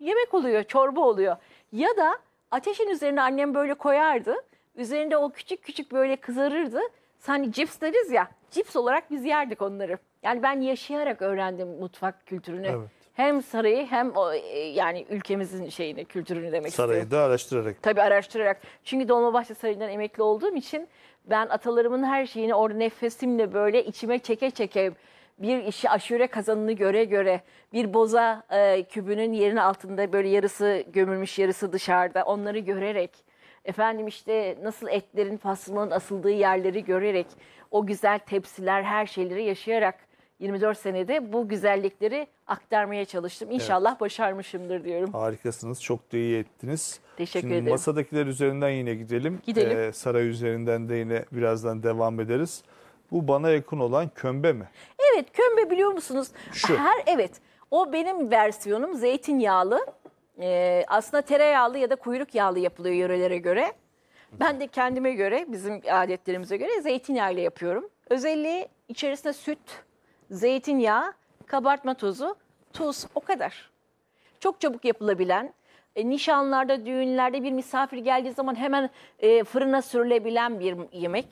Yemek oluyor, çorba oluyor. Ya da ateşin üzerine annem böyle koyardı. Üzerinde o küçük küçük böyle kızarırdı. Hani cips deriz ya, cips olarak biz yerdik onları. Yani ben yaşayarak öğrendim mutfak kültürünü. Evet. Hem sarayı hem o, e, yani ülkemizin şeyini, kültürünü demek Sarayı istiyorum. da araştırarak. Tabii araştırarak. Çünkü Dolmabahçe Sarayı'ndan emekli olduğum için ben atalarımın her şeyini orada nefesimle böyle içime çeke çeke bir işi aşure kazanını göre göre bir boza e, kübünün yerin altında böyle yarısı gömülmüş yarısı dışarıda onları görerek efendim işte nasıl etlerin faslının asıldığı yerleri görerek o güzel tepsiler her şeyleri yaşayarak 24 senede bu güzellikleri aktarmaya çalıştım. İnşallah evet. başarmışımdır diyorum. Harikasınız. Çok da iyi ettiniz. Teşekkür Şimdi ederim. Masadakiler üzerinden yine gidelim. Gidelim. Ee, saray üzerinden de yine birazdan devam ederiz. Bu bana yakın olan kömbe mi? Evet kömbe biliyor musunuz? Şu. Her evet. O benim versiyonum zeytinyağlı. Ee, aslında tereyağlı ya da kuyruk yağlı yapılıyor yörelere göre. Ben de kendime göre, bizim adetlerimize göre zeytinyağıyla yapıyorum. Özelliği içerisine süt, zeytinyağı, kabartma tozu, tuz o kadar. Çok çabuk yapılabilen, e, nişanlarda, düğünlerde bir misafir geldiği zaman hemen e, fırına sürülebilen bir yemek.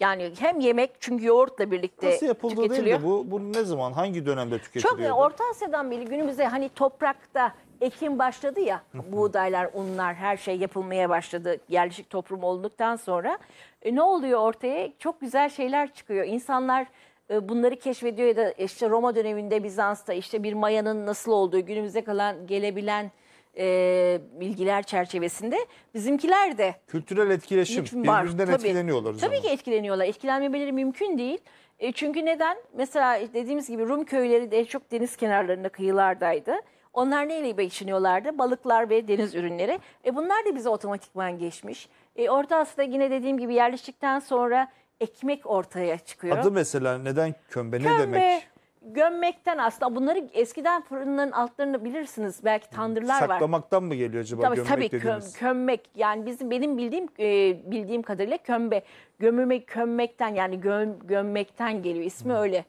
Yani hem yemek çünkü yoğurtla birlikte Nasıl yapıldığı değil de bu, bu ne zaman, hangi dönemde tüketiliyor? Çok e, Orta Asya'dan beri günümüzde hani toprakta ekim başladı ya buğdaylar, unlar her şey yapılmaya başladı yerleşik toplum olduktan sonra. E, ne oluyor ortaya? Çok güzel şeyler çıkıyor. İnsanlar ee, bunları keşfediyor ya da işte Roma döneminde Bizans'ta işte bir mayanın nasıl olduğu günümüze kalan gelebilen e, bilgiler çerçevesinde bizimkiler de kültürel etkileşim birbirinden tabii, etkileniyorlar. Tabii zaman. ki etkileniyorlar. Etkilenmemeleri mümkün değil. E, çünkü neden? Mesela dediğimiz gibi Rum köyleri de çok deniz kenarlarında kıyılardaydı. Onlar neyle beşiniyorlardı? Balıklar ve deniz ürünleri. E bunlar da bize otomatikman geçmiş. E, Orta Asya'da yine dediğim gibi yerleştikten sonra ekmek ortaya çıkıyor. Adı mesela neden kömbe, kömbe ne demek? gömmekten aslında bunları eskiden fırınların altlarını bilirsiniz belki tandırlar var. Saklamaktan mı geliyor acaba tabii, gömmek tabii, dediğiniz? Tabii kömmek yani bizim benim bildiğim e, bildiğim kadarıyla kömbe gömmek kömmekten yani göm, gömmekten geliyor ismi hmm. öyle.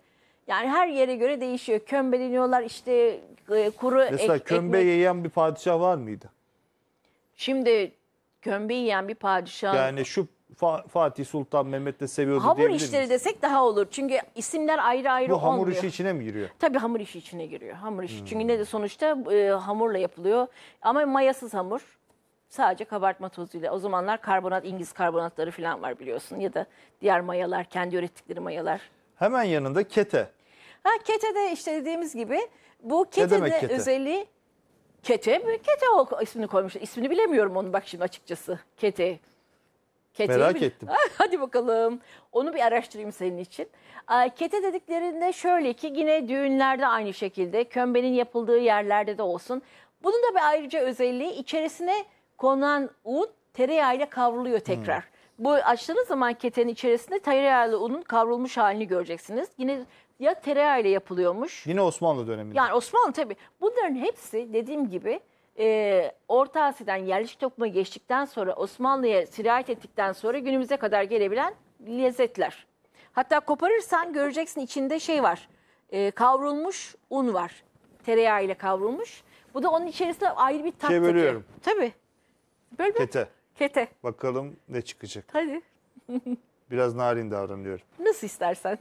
Yani her yere göre değişiyor. Kömbe deniyorlar işte e, kuru Mesela ek, Mesela kömbe yiyen bir padişah var mıydı? Şimdi kömbe yiyen bir padişah. Yani şu Fa- Fatih Sultan Mehmet de seviyordu hamur diyebilir işleri desek daha olur. Çünkü isimler ayrı ayrı Bu hamur olmuyor. işi içine mi giriyor? Tabii hamur işi içine giriyor. Hamur işi. Hmm. Çünkü ne de sonuçta e, hamurla yapılıyor. Ama mayasız hamur. Sadece kabartma tozuyla. O zamanlar karbonat, İngiliz karbonatları falan var biliyorsun. Ya da diğer mayalar, kendi ürettikleri mayalar. Hemen yanında kete. Ha kete de işte dediğimiz gibi bu kete de kete? özelliği kete Kete o ismini koymuş. İsmini bilemiyorum onu bak şimdi açıkçası. Kete. Kete Merak bil- ettim. [laughs] Hadi bakalım. Onu bir araştırayım senin için. Kete dediklerinde şöyle ki yine düğünlerde aynı şekilde kömbenin yapıldığı yerlerde de olsun. Bunun da bir ayrıca özelliği içerisine konan un tereyağıyla kavruluyor tekrar. Bu açtığınız zaman ketenin içerisinde tereyağlı unun kavrulmuş halini göreceksiniz. Yine ya tereyağıyla yapılıyormuş. Yine Osmanlı döneminde. Yani Osmanlı tabii. Bunların hepsi dediğim gibi e, Orta Asya'dan yerleşik topluma geçtikten sonra Osmanlı'ya sirayet ettikten sonra günümüze kadar gelebilen lezzetler. Hatta koparırsan göreceksin içinde şey var. E, kavrulmuş un var. Tereyağı ile kavrulmuş. Bu da onun içerisinde ayrı bir tat Şey katıyor. bölüyorum. Tabii. Bölme. Kete. Kete. Bakalım ne çıkacak. Hadi. [laughs] Biraz narin davranıyorum. Nasıl istersen.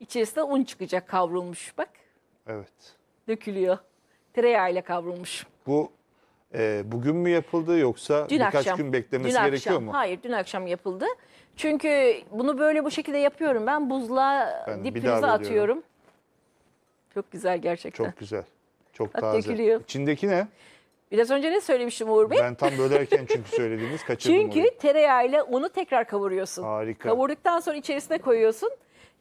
İçerisinde un çıkacak kavrulmuş bak. Evet. Dökülüyor tereyağıyla kavrulmuş. Bu e, bugün mü yapıldı yoksa Dün birkaç akşam. gün beklemesi dün gerekiyor akşam. mu? Hayır dün akşam yapıldı. Çünkü bunu böyle bu şekilde yapıyorum ben. Buzluğa Ben dip daha atıyorum. Çok güzel gerçekten. Çok güzel. Çok Bak taze. dökülüyor. İçindeki ne? Biraz önce ne söylemiştim Uğur Bey? Ben tam bölerken çünkü söylediğiniz [laughs] kaçırdım Çünkü orayı. tereyağıyla unu tekrar kavuruyorsun. Harika. Kavurduktan sonra içerisine koyuyorsun.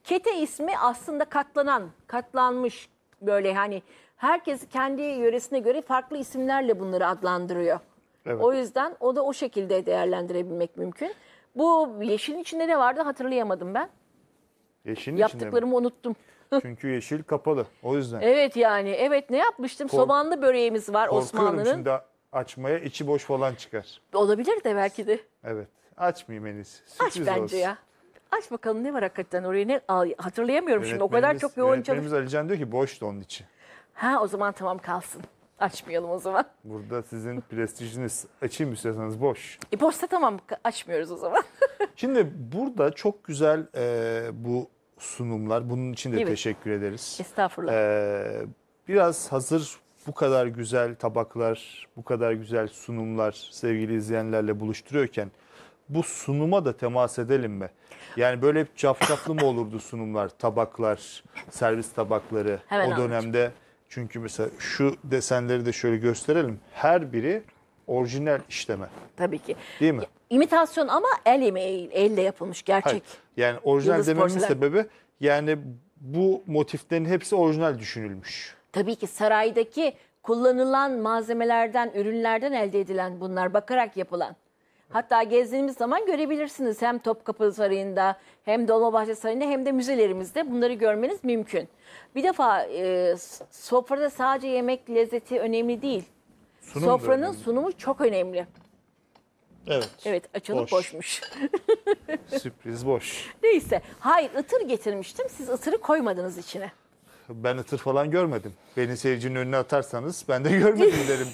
Kete ismi aslında katlanan, katlanmış böyle hani herkes kendi yöresine göre farklı isimlerle bunları adlandırıyor. Evet. O yüzden o da o şekilde değerlendirebilmek mümkün. Bu yeşilin içinde ne vardı hatırlayamadım ben. Yeşilin içinde Yaptıklarımı unuttum. [laughs] Çünkü yeşil kapalı. O yüzden. Evet yani evet ne yapmıştım? Kork- Sobanlı böreğimiz var Osmanlı'nın. şimdi açmaya içi boş falan çıkar. Olabilir de belki de. Evet. Açmayayım en iyisi. Aç bence olsun. ya. Aç bakalım ne var hakikaten oraya ne hatırlayamıyorum şimdi o kadar çok yoğun çalış. Yönetmenimiz Ali Can diyor ki boştu onun içi. Ha o zaman tamam kalsın. Açmayalım o zaman. Burada sizin prestijiniz açayım isterseniz boş. E, boşsa tamam açmıyoruz o zaman. [laughs] Şimdi burada çok güzel e, bu sunumlar. Bunun için de Evet. teşekkür ederiz. Estağfurullah. Ee, biraz hazır bu kadar güzel tabaklar, bu kadar güzel sunumlar sevgili izleyenlerle buluşturuyorken bu sunuma da temas edelim mi? Yani böyle hep cafcaflı mı olurdu sunumlar, tabaklar, servis tabakları Hemen o anlatayım. dönemde çünkü mesela şu desenleri de şöyle gösterelim. Her biri orijinal işleme. Tabii ki. Değil mi? İmitasyon ama el emeği, elle yapılmış gerçek. Hayır. Yani orijinal Yıldız dememin porselen. sebebi yani bu motiflerin hepsi orijinal düşünülmüş. Tabii ki saraydaki kullanılan malzemelerden, ürünlerden elde edilen bunlar bakarak yapılan. Hatta gezdiğimiz zaman görebilirsiniz hem Topkapı Sarayı'nda hem Dolmabahçe Sarayı'nda hem de müzelerimizde bunları görmeniz mümkün. Bir defa e, sofrada sadece yemek lezzeti önemli değil. Sunum Sofranın önemli. sunumu çok önemli. Evet. Evet açılıp Boş. boşmuş. [laughs] Sürpriz boş. Neyse. Hayır ıtır getirmiştim. Siz ıtırı koymadınız içine. Ben ıtır falan görmedim. Beni seyircinin önüne atarsanız ben de görmedim [laughs] derim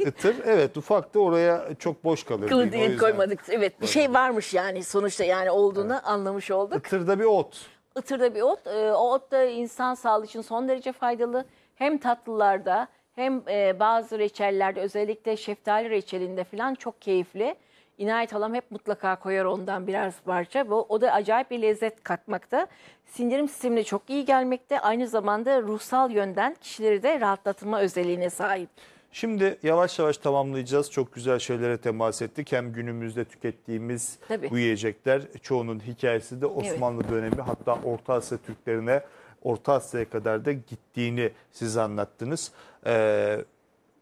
e, tır evet ufak da oraya çok boş kalır. Kılı diye koymadık. Evet bir şey varmış yani sonuçta yani olduğunu evet. anlamış olduk. Itırda bir ot. Itırda bir ot. E, o ot da insan sağlığı için son derece faydalı. Hem tatlılarda hem e, bazı reçellerde özellikle şeftali reçelinde falan çok keyifli. İnayet halam hep mutlaka koyar ondan biraz parça. Bu, o da acayip bir lezzet katmakta. Sindirim sistemine çok iyi gelmekte. Aynı zamanda ruhsal yönden kişileri de rahatlatma özelliğine sahip. Şimdi yavaş yavaş tamamlayacağız. Çok güzel şeylere temas ettik. Hem günümüzde tükettiğimiz Tabii. bu yiyecekler çoğunun hikayesi de Osmanlı evet. dönemi hatta Orta Asya Türklerine Orta Asya'ya kadar da gittiğini siz anlattınız. Ee,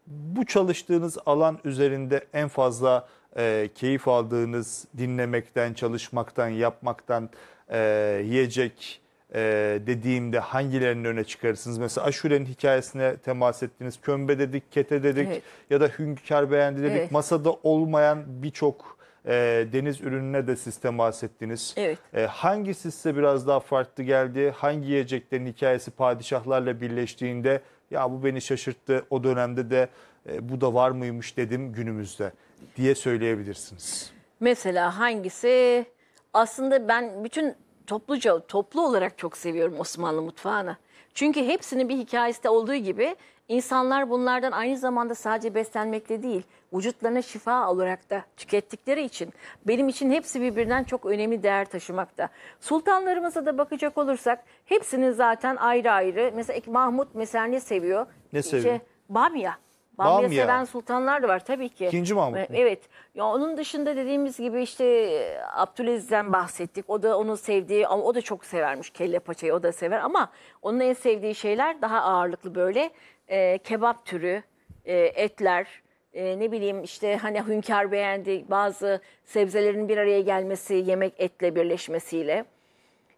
bu çalıştığınız alan üzerinde en fazla e, keyif aldığınız dinlemekten, çalışmaktan, yapmaktan, e, yiyecek e, dediğimde hangilerini öne çıkarırsınız? Mesela Aşure'nin hikayesine temas ettiniz. Kömbe dedik, Kete dedik evet. ya da Hünkar Beğendi dedik. Evet. Masada olmayan birçok e, deniz ürününe de siz temas ettiniz. Evet. E, hangisi size biraz daha farklı geldi? Hangi yiyeceklerin hikayesi padişahlarla birleştiğinde ya bu beni şaşırttı o dönemde de e, bu da var mıymış dedim günümüzde diye söyleyebilirsiniz. Mesela hangisi? Aslında ben bütün topluca, toplu olarak çok seviyorum Osmanlı mutfağını. Çünkü hepsinin bir hikayesi de olduğu gibi insanlar bunlardan aynı zamanda sadece beslenmekle değil, vücutlarına şifa olarak da tükettikleri için benim için hepsi birbirinden çok önemli değer taşımakta. Sultanlarımıza da bakacak olursak hepsinin zaten ayrı ayrı. Mesela Mahmut mesela ne seviyor? Ne seviyor? İşte, bamya. Bamya, Bamya. seven sultanlar da var tabii ki. İkinci Mahmut mu? Evet. Ya onun dışında dediğimiz gibi işte e, Abdülaziz'den bahsettik. O da onun sevdiği ama o da çok severmiş kelle paçayı o da sever ama onun en sevdiği şeyler daha ağırlıklı böyle e, kebap türü, e, etler, e, ne bileyim işte hani hünkâr beğendi bazı sebzelerin bir araya gelmesi, yemek etle birleşmesiyle.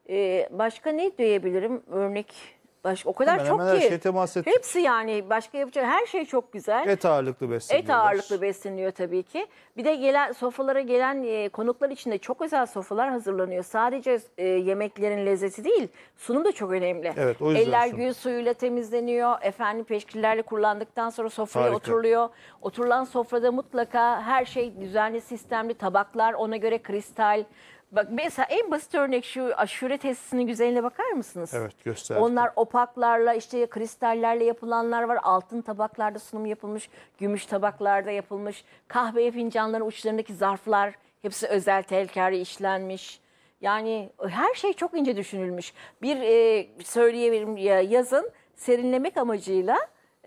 E, başka ne diyebilirim örnek Başka, o kadar hemen çok hemen ki. her şeye temas ettik. Hepsi yani başka yapacak her şey çok güzel. Et ağırlıklı besleniyor. Et ağırlıklı besleniyor tabii ki. Bir de gelen sofralara gelen e, konuklar için de çok özel sofralar hazırlanıyor. Sadece e, yemeklerin lezzeti değil, sunum da çok önemli. Evet, o yüzden Eller sunum. gül suyuyla temizleniyor. Efendim peşkillerle kullandıktan sonra sofraya Harika. oturuluyor. Oturulan sofrada mutlaka her şey düzenli, sistemli tabaklar, ona göre kristal Bak mesela en basit örnek şu aşure tesisinin güzeline bakar mısınız? Evet gösterdim. Onlar opaklarla işte kristallerle yapılanlar var. Altın tabaklarda sunum yapılmış, gümüş tabaklarda yapılmış. kahve fincanların uçlarındaki zarflar hepsi özel telkari işlenmiş. Yani her şey çok ince düşünülmüş. Bir e, söyleyebilirim yazın serinlemek amacıyla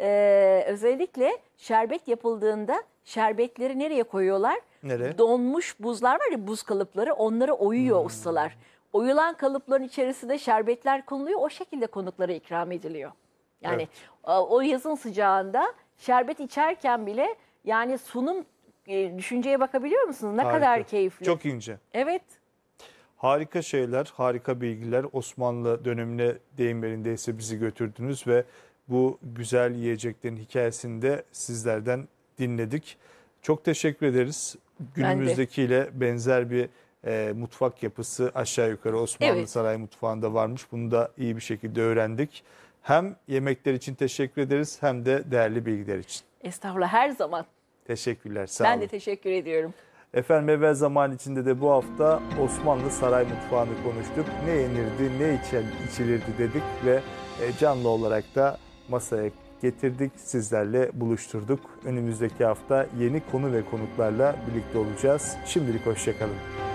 e, özellikle şerbet yapıldığında şerbetleri nereye koyuyorlar? Nereye? Donmuş buzlar var ya buz kalıpları onları oyuyor hmm. ustalar. Oyulan kalıpların içerisinde şerbetler konuluyor. O şekilde konuklara ikram ediliyor. Yani evet. o yazın sıcağında şerbet içerken bile yani sunum e, düşünceye bakabiliyor musunuz? Ne harika. kadar keyifli. Çok ince. Evet. Harika şeyler, harika bilgiler. Osmanlı dönemine deyimlerindeyse bizi götürdünüz ve bu güzel yiyeceklerin hikayesini de sizlerden dinledik. Çok teşekkür ederiz. Günümüzdekiyle benzer bir e, mutfak yapısı aşağı yukarı Osmanlı evet. Sarayı mutfağında varmış. Bunu da iyi bir şekilde öğrendik. Hem yemekler için teşekkür ederiz hem de değerli bilgiler için. Estağfurullah her zaman. Teşekkürler sağ ben olun. Ben de teşekkür ediyorum. Efendim evvel zaman içinde de bu hafta Osmanlı saray mutfağını konuştuk. Ne yenirdi, ne içen, içilirdi dedik ve e, canlı olarak da masaya getirdik, sizlerle buluşturduk. Önümüzdeki hafta yeni konu ve konuklarla birlikte olacağız. Şimdilik hoşçakalın.